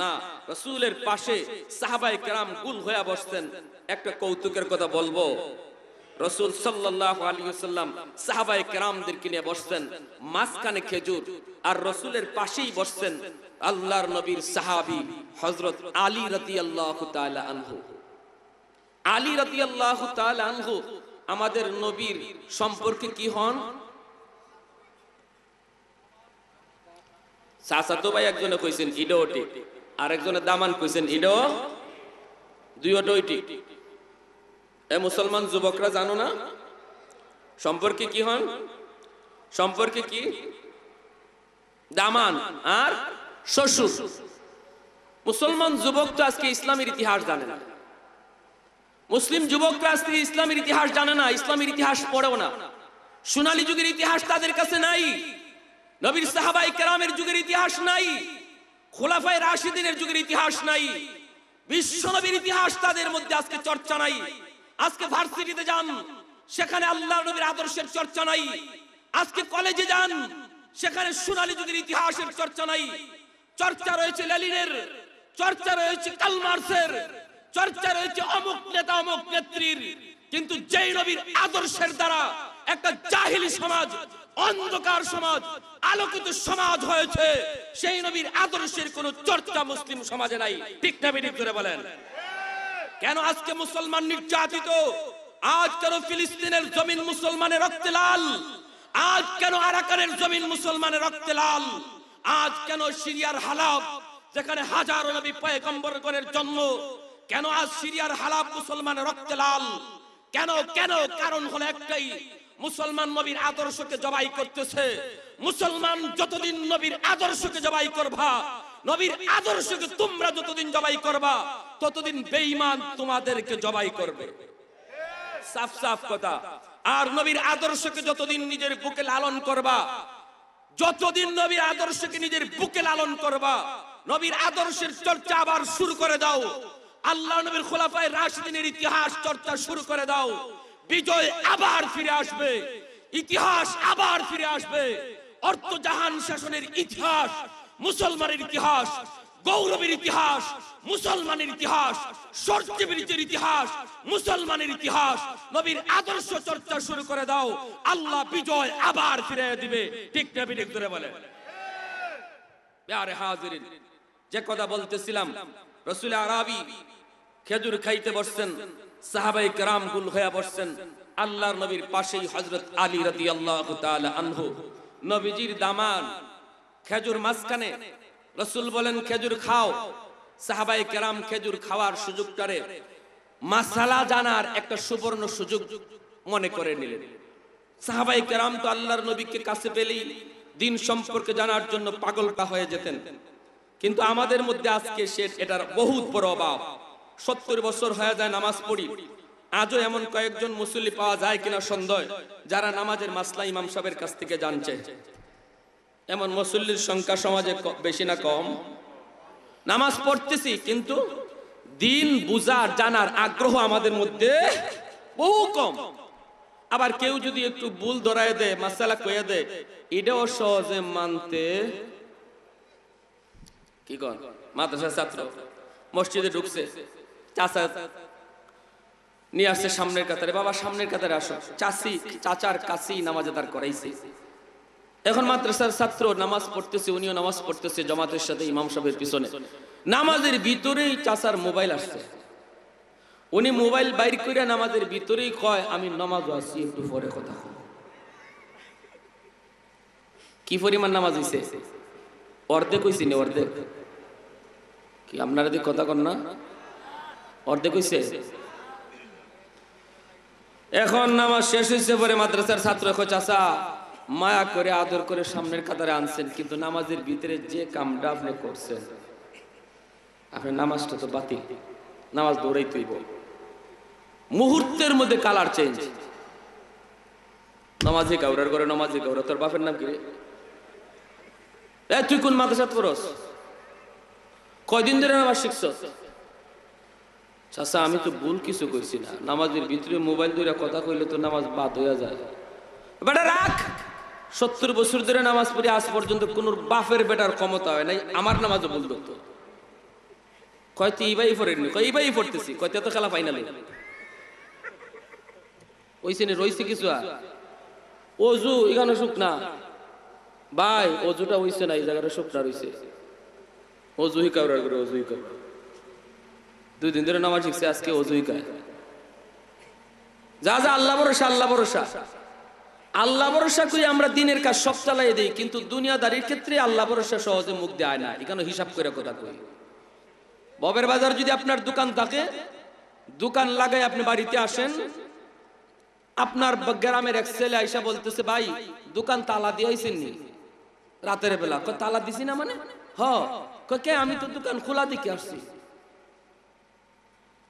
না রসুলের পাশে সাহাবাই কেরাম গুল হয়ে বসতেন একটা কৌতুকের কথা বলবো রসুল সাল্লাহ সাহাবাই কেরামদেরকে নিয়ে বসতেন মাঝখানে খেজুর আর রসুলের পাশেই বসতেন আল্লাহর নবীর সাহাবি হজরত আলী রতি আল্লাহ আনহু আলী রতি আল্লাহ আনহু আমাদের নবীর সম্পর্কে কি হন সাসাতো ভাই একজনে কইছেন ইডো ওটি আর একজনে দামান কইছেন ইডো দুই এ মুসলমান যুবকরা জানো না সম্পর্কে কি হন সম্পর্কে কি দামান আর শ্বশুর মুসলমান যুবক তো আজকে ইসলামের ইতিহাস জানে না মুসলিম যুবকরা আজকে ইসলামের ইতিহাস জানে না ইসলামের ইতিহাস পড়েও না সোনালী যুগের ইতিহাস তাদের কাছে নাই নবীর সাহাবাই কেরামের যুগের ইতিহাস নাই খোলাফায় রাশিদিনের যুগের ইতিহাস নাই বিশ্ব নবীর ইতিহাস তাদের মধ্যে আজকে চর্চা নাই আজকে ভার্সিটিতে যান সেখানে আল্লাহ নবীর আদর্শের চর্চা নাই আজকে কলেজে যান সেখানে সোনালী যুগের ইতিহাসের চর্চা নাই চর্চা রয়েছে লেলিনের চর্চা রয়েছে কালমার্সের চর্চা রয়েছে অমুক নেতা অমুক নেত্রীর কিন্তু যেই নবীর আদর্শের দ্বারা একটা জাহিলি সমাজ অন্ধকার সমাজ আলোকিত সমাজ হয়েছে সেই নবীর আদর্শের কোন চর্চা মুসলিম সমাজে নাই ঠিক না বলেন কেন আজকে মুসলমান নির্যাতিত আজ কেন ফিলিস্তিনের জমিন মুসলমানের রক্তে লাল আজ কেন আরাকানের জমিন মুসলমানের রক্তে লাল আজ কেন সিরিয়ার হালাব যেখানে হাজারো নবী পয়গম্বরগণের জন্ম কেন আজ সিরিয়ার হালাব মুসলমানের রক্তে লাল কেন কেন কারণ হলো একটাই মুসলমান নবীর আদর্শকে জবাই করতেছে মুসলমান যতদিন নবীর আদর্শকে জবাই করবা নবীর আদর্শকে তোমরা যতদিন জবাই করবা ততদিন বেঈমান তোমাদেরকে জবাই করবে সাফ সাফ কথা আর নবীর আদর্শকে যতদিন নিজের বুকে লালন করবা যতদিন নবীর আদর্শকে নিজের বুকে লালন করবা নবীর আদর্শের চর্চা আবার শুরু করে দাও আল্লাহ নবীর খোলাফায় রাশিদিনের ইতিহাস চর্চা শুরু করে দাও বিজয় আবার ফিরে আসবে ইতিহাস আবার ফিরে আসবে অর্থ জাহান শাসনের ইতিহাস মুসলমানের ইতিহাস গৌরবের ইতিহাস মুসলমানের ইতিহাস সর্যবীর্যের ইতিহাস মুসলমানের ইতিহাস নবীর আদর্শ চর্চা শুরু করে দাও আল্লাহ বিজয় আবার ফিরে দিবে ঠিক না ধরে বলে হাজিরিন যে কথা বলতেছিলাম রসুল আরবি খেজুর খাইতে বসছেন সাহাবাই কেরাম গুল হয়ে বসছেন আল্লাহর নবীর পাশেই হজরত আলী রতি আল্লাহ আনহু নবীজির দামান খেজুর মাঝখানে রসুল বলেন খেজুর খাও সাহাবাই কেরাম খেজুর খাওয়ার সুযোগ করে মাসালা জানার একটা সুবর্ণ সুযোগ মনে করে নিলেন সাহাবাই কেরাম তো আল্লাহর নবীকে কাছে পেলেই দিন সম্পর্কে জানার জন্য পাগলটা হয়ে যেতেন কিন্তু আমাদের মধ্যে আজকে সে এটার বহুত বড় অভাব সত্তর বছর হয়ে যায় নামাজ পড়ি আজও এমন কয়েকজন মুসল্লি পাওয়া যায় কিনা সন্দেহ যারা নামাজের মাসলা ইমাম সাহেবের কাছ থেকে জানছে এমন মুসল্লির সংখ্যা সমাজে বেশি না কম নামাজ পড়তেছি কিন্তু দিন বুজার জানার আগ্রহ আমাদের মধ্যে বহু কম আবার কেউ যদি একটু ভুল ধরায় দেয় মাসালা কয়ে দেয় এটাও সহজে মানতে কি কর মাদ্রাসা ছাত্র মসজিদে ঢুকছে চাচা নিয়ে আসছে সামনের কাতারে বাবা সামনের কাতারে আসো চাষি চাচার কাছি নামাজে আদার করাইছে এখন মাদ্রাসার ছাত্র নামাজ পড়তেছে উনিও নামাজ পড়তেছে জমাতের সাথে ইমাম সাহেবের পিছনে নামাজের ভিতরেই চাচার মোবাইল আসছে উনি মোবাইল বাইর করে নামাজের ভিতরেই কয় আমি নামাজও আছি একটু পরে কথা কি পরিমাণ নামাজ হয়েছে অর্ধেক হয়েছে নি অর্ধেক কি আপনারা দিকে কথা কন না অর্ধেক হয়েছে এখন নামাজ শেষ হয়েছে পরে মাদ্রাসার ছাত্র চাচা মায়া করে আদর করে সামনের কাতারে আনছেন কিন্তু নামাজের ভিতরে যে কামটা আপনি করছেন আপনি নামাজটা তো বাতিল নামাজ দৌড়াই তুইব মুহূর্তের মধ্যে কালার চেঞ্জ নামাজে কাউরার করে নামাজে কাউরা তোর বাপের নাম কি রে এ তুই কোন মাদ্রাসাত করস কয়দিন ধরে নামাজ শিখছ চাষা আমি তো ভুল কিছু করছি না নামাজের ভিতরে মোবাইল ধরে কথা কইলে তো নামাজ বাদ হইয়া যায় বেটা রাখ সত্তর বছর ধরে নামাজ পড়ি আজ পর্যন্ত কোন বাপের বেটার ক্ষমতা হয় নাই আমার নামাজও ভুল করতো কয়তো ইবাই পড়েনি কয় ইবাই পড়তেছি কয়তো তো খেলা ফাইনালে ওই শ্রেণী রয়েছে কিছু আর অজু এখানে সুখ না ভাই অজুটা হইছে না এই জায়গাটা সুখটা রয়েছে অজুই কাউরার করে অজু কাউরা দুই দিন ধরে নামাজ শিখছে আজকে অজুই হিকায় যা যা আল্লাহ ভরসা আল্লাহ ভরসা আল্লাহ ভরসা করে আমরা দিনের কাজ সব চালাই দিই কিন্তু দুনিয়াদারির ক্ষেত্রে আল্লাহ ভরসা সহজে মুখ দেয় না এখানে হিসাব করে কথা কই ববের বাজার যদি আপনার দোকান থাকে দোকান লাগাই আপনি বাড়িতে আসেন আপনার গ্রামের এক ছেলে আইসা বলতেছে ভাই দোকান তালা দিয়ে নি রাতের বেলা তালা দিছি না মানে হ কে আমি তো দোকান খোলা দিকে আসছি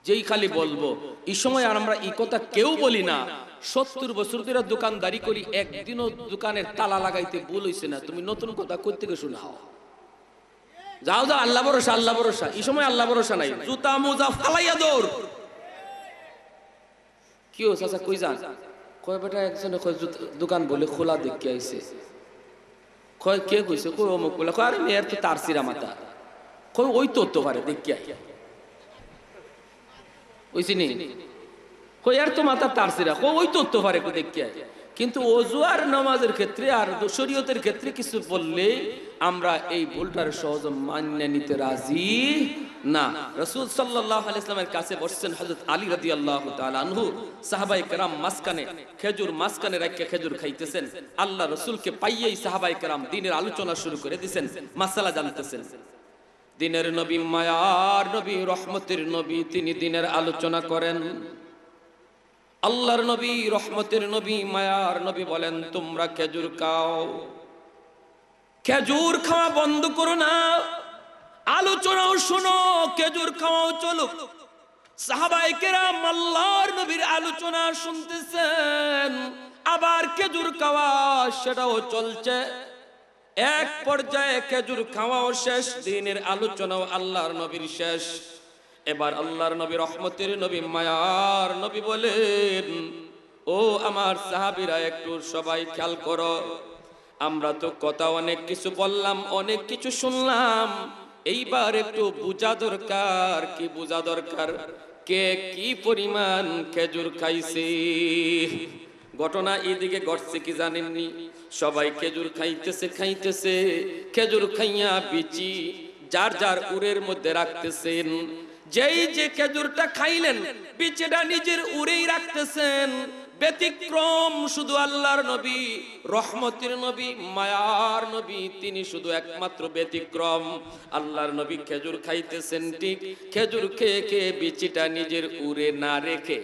যেই খালি বলবো এই সময় আর আমরা এই কথা কেউ বলি না সত্তর বছর ধরে দোকানদারি করি একদিনও দোকানের তালা লাগাইতে ভুল হয়েছে না তুমি নতুন কথা কই থেকে শোনাও যাও যাও আল্লাহ ভরসা আল্লাহ ভরসা এই সময় আল্লাহ ভরসা নাই জুতা মোজা ফালাইয়া দৌড় কি হো চাচা কই যান কয় বেটা একজনে দোকান বলে খোলা দেখে আইছে কয় কে কইছে কই অমুক বলে কয় আরে মেয়ের তো তার সিরা মাতা কয় ওই তো তো পারে দেখে আই ওইছি নি আর তো মাথা তার সিরা ওই তো উঠতে পারে দেখিয়া কিন্তু অজু আর নামাজের ক্ষেত্রে আর শরীয়তের ক্ষেত্রে কিছু বললে আমরা এই ভুলটার সহজ মান্য নিতে রাজি না রসুল সাল্লামের কাছে বসছেন হজরত আলী রাজি আল্লাহ আনহু সাহাবাই কারাম মাসকানে খেজুর মাসকানে রাখে খেজুর খাইতেছেন আল্লাহ রসুলকে পাইয়েই সাহাবাই কারাম দিনের আলোচনা শুরু করে দিছেন মাসালা জানতেছেন দিনের নবী মায়ার নবী রহমতের নবী তিনি দিনের আলোচনা করেন আল্লাহর নবী রহমতের নবী মায়ার নবী বলেন তোমরা খেজুর খাও খেজুর খাওয়া বন্ধ করো না আলোচনাও শোনো খেজুর খাওয়াও চলো আলোচনা শেষ দিনের আলোচনাও আল্লাহর নবীর শেষ এবার আল্লাহর নবী রহমতের নবী মায়ার নবী বলেন ও আমার সাহাবিরা একটু সবাই খেয়াল কর আমরা তো কথা অনেক কিছু বললাম অনেক কিছু শুনলাম এইবার একটু বোঝা দরকার কি বোঝা দরকার কে কি পরিমাণ খেজুর খাইছে ঘটনা এদিকে ঘটছে কি জানেননি সবাই খেজুর খাইতেছে খাইতেছে খেজুর খাইয়া বিচি যার যার উরের মধ্যে রাখতেছেন যেই যে খেজুরটা খাইলেন বিচেটা নিজের উড়েই রাখতেছেন ব্যতিক্রম শুধু আল্লাহর নবী রহমতের নবী মায়ার নবী তিনি শুধু একমাত্র ব্যতিক্রম আল্লাহর নবী খেজুর খাইতেছেন ঠিক খেজুর খেয়ে খেয়ে বিচিটা নিজের উড়ে না রেখে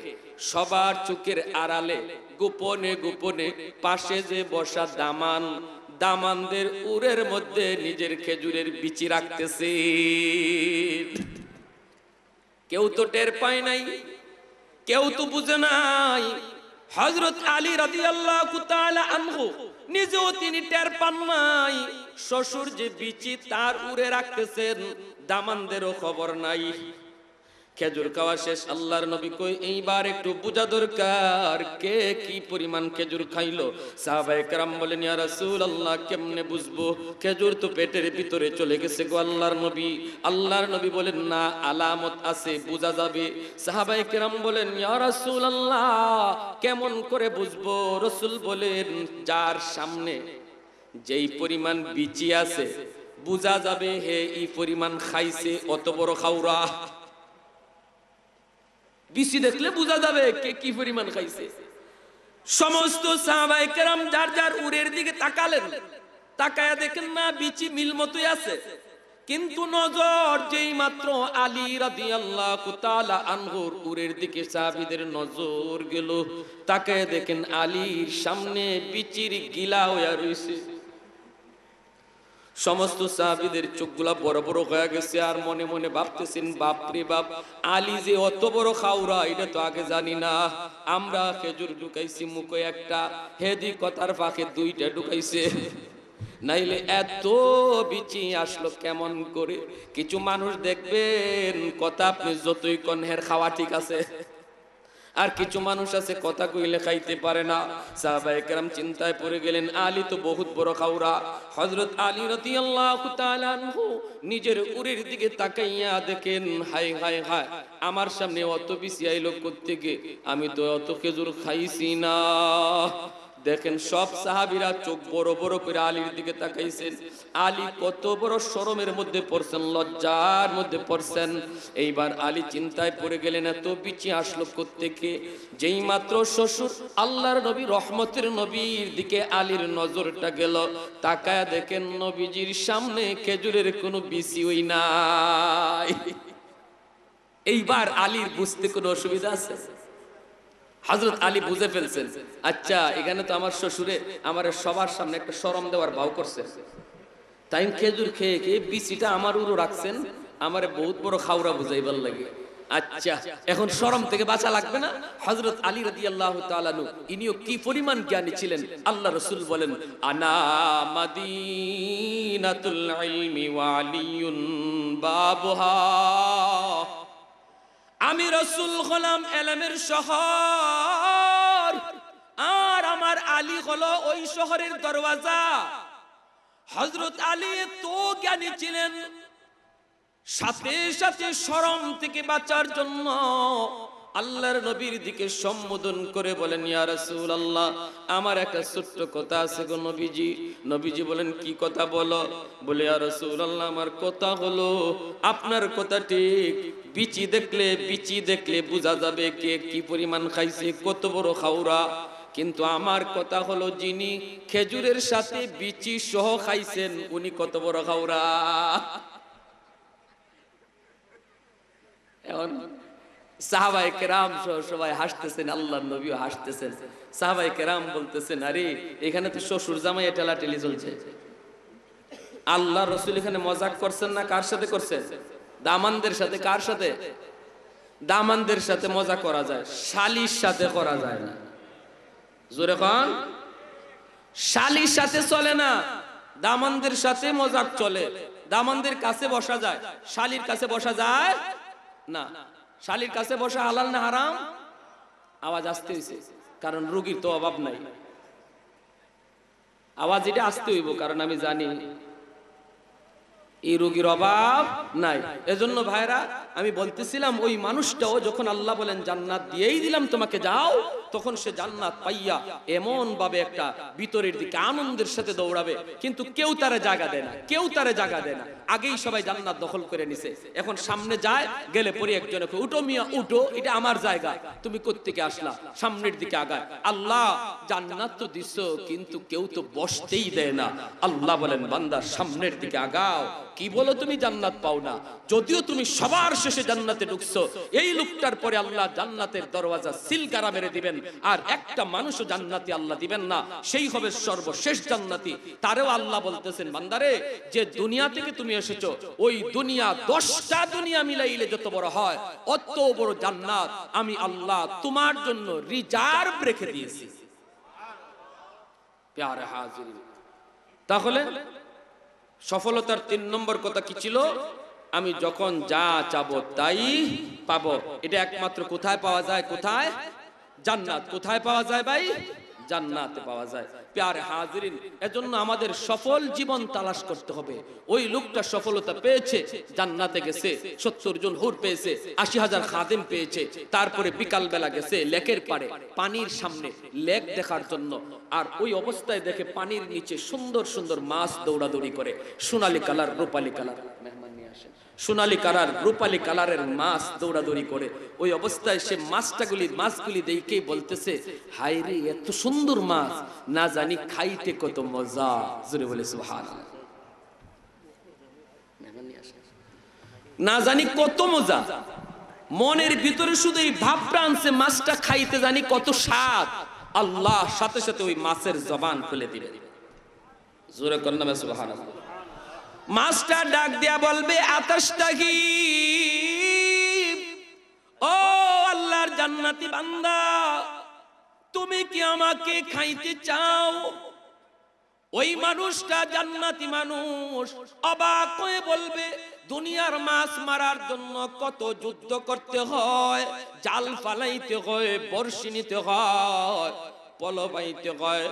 সবার চোখের আড়ালে গোপনে গোপনে পাশে যে বসা দামান দামানদের উড়ের মধ্যে নিজের খেজুরের বিচি রাখতেছে কেউ তো টের পায় নাই কেউ তো বুঝে নাই হজরত আলী রাজি আল্লাহ আনহু নিজেও তিনি টের পান নাই শ্বশুর যে বিচি তার উড়ে রাখতেছেন দামানদেরও খবর নাই খেজুর খাওয়া শেষ আল্লাহর নবী কই এইবার একটু বুঝা দরকার কে কি পরিমাণ খেজুর খাইলো সাহাবায়ে কেরাম বলেন ইয়া রাসূলুল্লাহ কেমনে বুঝবো খেজুর তো পেটের ভিতরে চলে গেছে গো আল্লাহর নবী আল্লাহর নবী বলেন না আলামত আছে বুঝা যাবে সাহাবায়ে কেরাম বলেন ইয়া রাসূলুল্লাহ কেমন করে বুঝবো রাসূল বলেন যার সামনে যেই পরিমাণ বিচি আছে বুঝা যাবে হে এই পরিমাণ খাইছে অত বড় খাওরা বিসি দেখলে বোঝা যাবে কে কি পরিমাণ খাইছে সমস্ত সাহাবাই কেরাম যার যার উড়ের দিকে তাকালেন তাকায়া দেখেন না বিচি মিল মতোই আছে কিন্তু নজর যেই মাত্র আলী রাদি আল্লাহ কুতালা আনহুর উরের দিকে সাহাবিদের নজর গেল তাকে দেখেন আলীর সামনে বিচির গিলা হইয়া রয়েছে সমস্ত সাহাবিদের চোখগুলা বড় বড় হয়ে গেছে আর মনে মনে ভাবতেছেন বাপ রে বাপ আলী যে অত বড় খাওরা এটা তো আগে জানি না আমরা খেজুর ঢুকাইছি মুখে একটা হেদি কথার ফাঁকে দুইটা ঢুকাইছে নাইলে এত বিচি আসলো কেমন করে কিছু মানুষ দেখবেন কথা আপনি যতই কনহের খাওয়া ঠিক আছে আর কিছু মানুষ আছে কথা কইলে খাইতে পারে না সাহাবাই কেরাম চিন্তায় পড়ে গেলেন আলী তো বহুত বড় খাওরা হজরত আলী রতি আল্লাহ নিজের উরের দিকে তাকাইয়া দেখেন হাই হাই হাই আমার সামনে অত বিসিআই লোক করতে গে আমি তো অত খেজুর খাইছি না দেখেন সব সাহাবিরা চোখ বড় বড় করে আলীর দিকে তাকাইছেন আলী কত বড় সরমের মধ্যে পড়ছেন লজ্জার মধ্যে পড়ছেন এইবার আলী চিন্তায় পড়ে গেলেন এত পিছিয়ে আসলো থেকে যেই মাত্র শ্বশুর আল্লাহর নবী রহমতের নবীর দিকে আলীর নজরটা গেল তাকায় দেখেন নবীজির সামনে খেজুরের কোনো বিসিওই নাই এইবার আলীর বুঝতে কোনো অসুবিধা আছে হাজরত আলী বুঝে ফেলছেন আচ্ছা এখানে তো আমার শ্বশুরে আমার সবার সামনে একটা সরম দেওয়ার ভাও করছে তাই খেজুর খেয়ে খেয়ে বিচিটা আমার উরো রাখছেন আমার বহুত বড় খাওড়া বুঝাইবার লাগে আচ্ছা এখন সরম থেকে বাঁচা লাগবে না হজরত আলী রাজি আল্লাহ তালানু ইনিও কি পরিমাণ জ্ঞানী ছিলেন আল্লাহ রসুল বলেন আনা মাদিনাতুল ইলমি ওয়া আলিয়ুন আমি রসুল হলাম এলামের শহর আর আমার আলী হলো ওই শহরের দরওয়াজা হজরত আলী তো জ্ঞানী ছিলেন সাথে সাথে সরম থেকে বাঁচার জন্য আল্লাহর নবীর দিকে সম্বোধন করে বলেন ইয়া রাসূলুল্লাহ আমার একটা ছোট্ট কথা আছে গো নবীজি নবীজি বলেন কি কথা বলো বলে ইয়া রাসূলুল্লাহ আমার কথা হলো আপনার কথা ঠিক বিচি দেখলে বিচি দেখলে বোঝা যাবে কে কি পরিমাণ খাইছে কত বড় খাওরা কিন্তু আমার কথা হলো যিনি খেজুরের সাথে বিচি সহ খাইছেন উনি কত বড় খাওরা এখন সাহাবাই কেরাম সহ সবাই হাসতেছেন আল্লাহ নবীও হাসতেছেন সাহাবাই কেরাম বলতেছেন আরে এখানে তো শ্বশুর জামাই টেলা টেলি চলছে আল্লাহ রসুল এখানে মজাক করছেন না কার সাথে করছে দামানদের সাথে কার সাথে দামানদের সাথে মজা করা যায় শালির সাথে করা যায় না জোরে কন শালির সাথে চলে না দামানদের সাথে মজাক চলে দামানদের কাছে বসা যায় শালির কাছে বসা যায় না শালির কাছে বসে হালাল না হারাম আওয়াজ আসতে হয়েছে কারণ রুগীর তো অভাব নাই আওয়াজ এটা আসতে হইব কারণ আমি জানি এই রোগীর অভাব নাই এজন্য ভাইরা আমি বলতেছিলাম ওই মানুষটাও যখন আল্লাহ বলেন জান্নাত দিয়েই দিলাম তোমাকে যাও তখন সে জান্নাত পাইয়া এমন ভাবে একটা ভিতরের দিকে আনন্দের সাথে দৌড়াবে কিন্তু কেউ তারে জায়গা দেয় না কেউ তারে জায়গা দেয় না আগেই সবাই জান্নাত দখল করে নিছে এখন সামনে যায় গেলে পরে একজনে উঠো মিয়া উঠো এটা আমার জায়গা তুমি কোত্থেকে আসলা সামনের দিকে আগায় আল্লাহ জান্নাত তো দিছো কিন্তু কেউ তো বসতেই দেয় না আল্লাহ বলেন বান্দা সামনের দিকে আগাও কি বলো তুমি জান্নাত পাও না যদিও তুমি সবার শেষে জান্নাতে ঢুকছো এই লোকটার পরে আল্লাহ জান্নাতের দরওয়াজা সিলকারা মেরে দিবেন আর একটা মানুষও জান্নাতি আল্লাহ দিবেন না সেই হবে সর্বশেষ জান্নাতি তারেও আল্লাহ বলতেছেন মান্দারে যে দুনিয়া থেকে তুমি এসেছো ওই দুনিয়া দশটা দুনিয়া মিলাইলে যত বড় হয় অত বড় জান্নাত আমি আল্লাহ তোমার জন্য রিজার্ভ রেখে দিয়েছি তাহলে সফলতার তিন নম্বর কথা কি ছিল আমি যখন যা চাব তাই পাব এটা একমাত্র কোথায় পাওয়া যায় কোথায় জান্নাত কোথায় পাওয়া যায় ভাই জান্নাতে পাওয়া যায় প্যার হাজরিন এজন্য আমাদের সফল জীবন তালাশ করতে হবে ওই লোকটা সফলতা পেয়েছে জান্নাতে গেছে সত্তর জন হুর পেয়েছে আশি হাজার খাদেম পেয়েছে তারপরে বিকাল বেলা গেছে লেকের পারে পানির সামনে লেক দেখার জন্য আর ওই অবস্থায় দেখে পানির নিচে সুন্দর সুন্দর মাছ দৌড়াদৌড়ি করে সোনালি কালার রূপালি কালার সোনালি কালার রূপালি কালারের মাছ দৌড়াদৌড়ি করে ওই অবস্থায় সে মাছটাগুলি মাছগুলি দেখে বলতেছে হাই রে এত সুন্দর মাছ না জানি খাইতে কত মজা জুড়ে বলে সুহান না জানি কত মজা মনের ভিতরে শুধু এই ভাবটা আনছে মাছটা খাইতে জানি কত স্বাদ আল্লাহ সাথে সাথে ওই মাছের জবান খুলে দিবে জোরে কন্যা সুহান আল্লাহ মাস্টার ডাক দিয়া বলবে আতাসটা কি ও আল্লাহর জান্নাতি বান্দা তুমি কি আমাকে খাইতে চাও ওই মানুষটা জান্নাতি মানুষ অবাক হয়ে বলবে দুনিয়ার মাছ মারার জন্য কত যুদ্ধ করতে হয় জাল ফালাইতে হয় বর্ষি নিতে হয় পলবাইতে কয়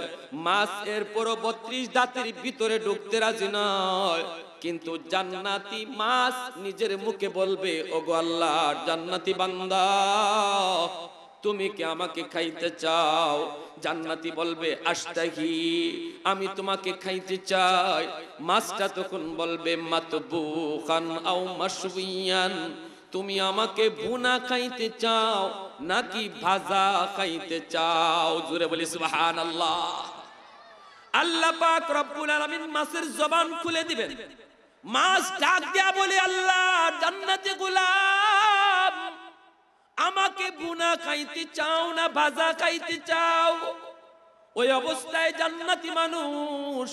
মাছ এর বত্রিশ দাঁতের ভিতরে ঢুকতে রাজি নয় কিন্তু জান্নাতি মাছ নিজের মুখে বলবে ও আল্লাহ জান্নাতি বান্দা তুমি কি আমাকে খাইতে চাও জান্নাতি বলবে আস্তাহি আমি তোমাকে খাইতে চাই মাছটা তখন বলবে মাতবু খান আও মাসুইয়ান তুমি আমাকে ভুনা খাইতে চাও নাকি ভাজা খাইতে চাও জুরে বলি সুবাহান আল্লাহ আল্লাহ পাক রব্বুল আলামিন মাছের জবান খুলে দিবেন মাছ ডাক দেয়া বলে আল্লাহ জান্নাতে গোলাম আমাকে বুনা খাইতে চাও না ভাজা খাইতে চাও ওই অবস্থায় জান্নাতি মানুষ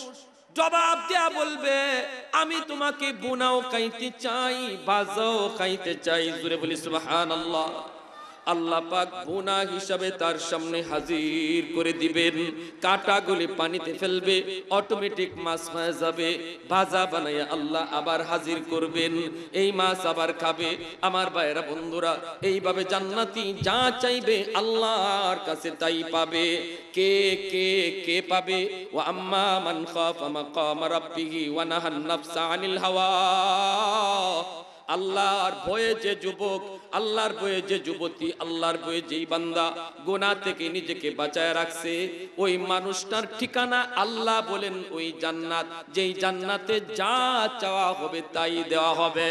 জবাব দেয়া বলবে আমি তোমাকে বোনাও খাইতে চাই বাজাও খাইতে চাই জুড়ে বলি আল্লাহ আল্লাহ পাক হিসাবে তার সামনে হাজির করে দিবেন কাটাগুলি পানিতে ফেলবে অটোমেটিক মাছ হয়ে যাবে ভাজা বানাইয়া আল্লাহ আবার হাজির করবেন এই মাছ আবার খাবে আমার ভাইরা বন্ধুরা এইভাবে জান্নাতি যা চাইবে আল্লাহর কাছে তাই পাবে কে কে কে পাবে ওয়া আম্মা মান খাফা মাকাম রাব্বিহি ওয়া নাহান নাফসা আনিল হাওয়া আল্লাহর ভয়ে যে যুবক আল্লাহর বয়ে যে যুবতী আল্লাহর বয়ে যেই বান্দা গোনা থেকে নিজেকে বাঁচায় রাখছে ওই মানুষটার ঠিকানা আল্লাহ বলেন ওই জান্নাত যেই জান্নাতে যা চাওয়া হবে তাই দেওয়া হবে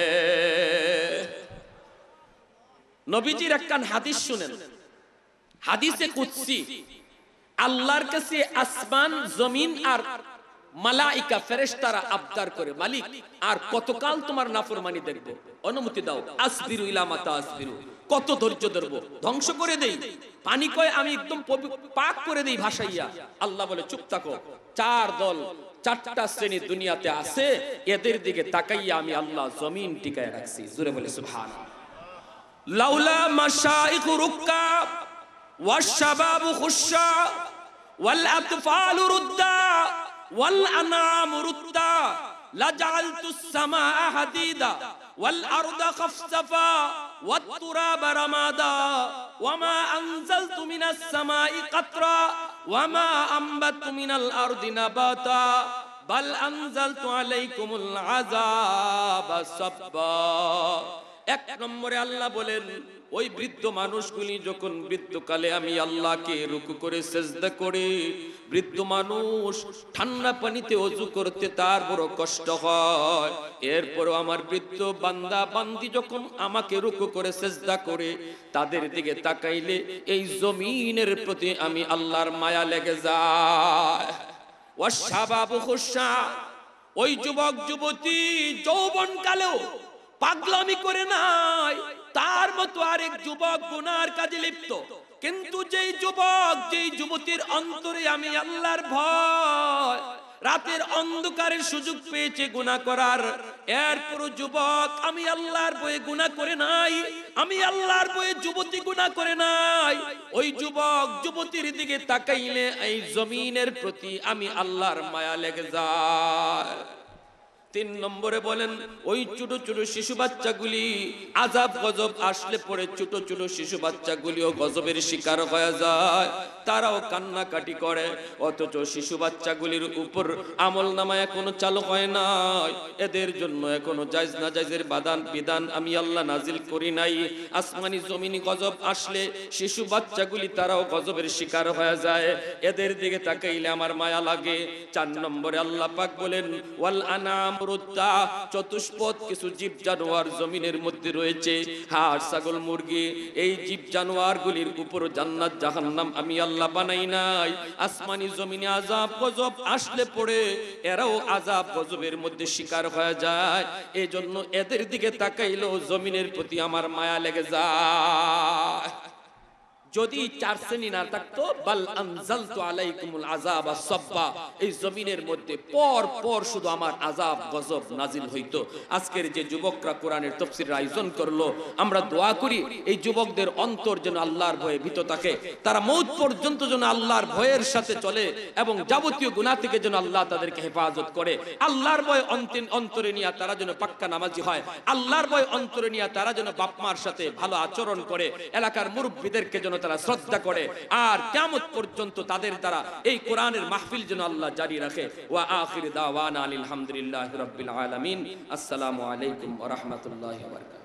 নবীজির একখান হাদিস শুনেন হাদিসে কুৎসি আল্লাহর কাছে আসমান জমিন আর মালাইকা ফেরেশতারা আবদার করে মালিক আর কতকাল তোমার নাফরমানি দেখবো অনুমতি দাও আসবিরু ইলামাতা আসবিরু কত ধৈর্য ধরব ধ্বংস করে দেই পানি কয় আমি একদম পাক করে দেই ভাসাইয়া আল্লাহ বলে চুপ থাকো চার দল চারটা শ্রেণী দুনিয়াতে আছে এদের দিকে তাকাইয়া আমি আল্লাহ জমিন টিকায় রাখছি জুরে বলে সুভান লাউলা মাশাইখু রুক্কা ওয়াশ শাবাবু খুশা ওয়াল আতফালু রুদ্দা والأنعام ردا لجعلت السماء حديدا والأرض خفصفا والتراب رمادا وما أنزلت من السماء قطرا وما أنبت من الأرض نباتا بل أنزلت عليكم العذاب صبا এক নম্বরে আল্লাহ বলেন ওই বৃদ্ধ মানুষগুলি যখন বৃদ্ধকালে আমি আল্লাহকে রুকু করে সেজদা করে বৃদ্ধ মানুষ ঠান্ডা পানিতে অজু করতে তার বড় কষ্ট হয় এরপর আমার বৃদ্ধ বান্দা বান্দি যখন আমাকে রুকু করে সেজদা করে তাদের দিকে তাকাইলে এই জমিনের প্রতি আমি আল্লাহর মায়া লেগে যায় ওই যুবক যুবতী যৌবন কালেও পাগলামি করে না অনেক যুবক গুনার কাজে লিপ্ত কিন্তু যেই যুবক যেই যুবতীর অন্তরে আমি আল্লাহর ভয় রাতের অন্ধকারের সুযোগ পেয়েছে গুণা করার এরপর যুবক আমি আল্লাহর বয়ে গুণা করে নাই আমি আল্লাহর বয়ে যুবতী গুণা করে নাই ওই যুবক যুবতীর দিকে তাকাইলে এই জমিনের প্রতি আমি আল্লাহর মায়া লেগে যায় তিন নম্বরে বলেন ওই ছোট ছোট শিশু বাচ্চাগুলি আজাব গজব আসলে পরে ছোট ছোট শিশু বাচ্চাগুলিও গজবের শিকার হয়ে যায় তারাও কান্নাকাটি করে অথচ শিশু বাচ্চাগুলির উপর আমল নামা এখনো চালু হয় নাই এদের জন্য এখনো জায়জ না জায়জের বাদান বিধান আমি আল্লাহ নাজিল করি নাই আসমানি জমিনি গজব আসলে শিশু বাচ্চাগুলি তারাও গজবের শিকার হয়ে যায় এদের দিকে তাকাইলে আমার মায়া লাগে চার নম্বরে আল্লাহ পাক বলেন ওয়াল আনাম ক্রুদ্ধা চতুষ্পদ কিছু জীব জানোয়ার জমিনের মধ্যে রয়েছে হাড় ছাগল মুরগি এই জীব জানোয়ারগুলির উপর জান্নাত জাহান নাম আমি আল্লাহ বানাই নাই আসমানি জমিনে আজাব গজব আসলে পড়ে এরাও আজাব গজবের মধ্যে শিকার হয়ে যায় এজন্য এদের দিকে তাকাইলেও জমিনের প্রতি আমার মায়া লেগে যায় যদি চার শ্রেণী না থাকতো বাল তো আলাইকুমুল আযাব আস এই জমিনের মধ্যে পর পর শুধু আমার আযাব গজব নাজিল হইতো আজকের যে যুবকরা কোরআনের তাফসীর আয়োজন করলো আমরা দোয়া করি এই যুবকদের অন্তর যেন আল্লাহর ভয়ে ভীত থাকে তারা মৌত পর্যন্ত যেন আল্লাহর ভয়ের সাথে চলে এবং যাবতীয় গুনাহ থেকে যেন আল্লাহ তাদেরকে হেফাজত করে আল্লাহর ভয় অন্তরে নিয়ে তারা যেন পাক্কা নামাজি হয় আল্লাহর ভয় অন্তরে নিয়ে তারা যেন বাপ মার সাথে ভালো আচরণ করে এলাকার মুরব্বীদেরকে যেন তারা শ্রদ্ধা করে আর কেমন পর্যন্ত তাদের দ্বারা এই কোরআনের মাহফিল যেন আল্লাহ জারি রাখে ওয়া আখির আসসালামু আলাইকুম রহমতুল্লাহ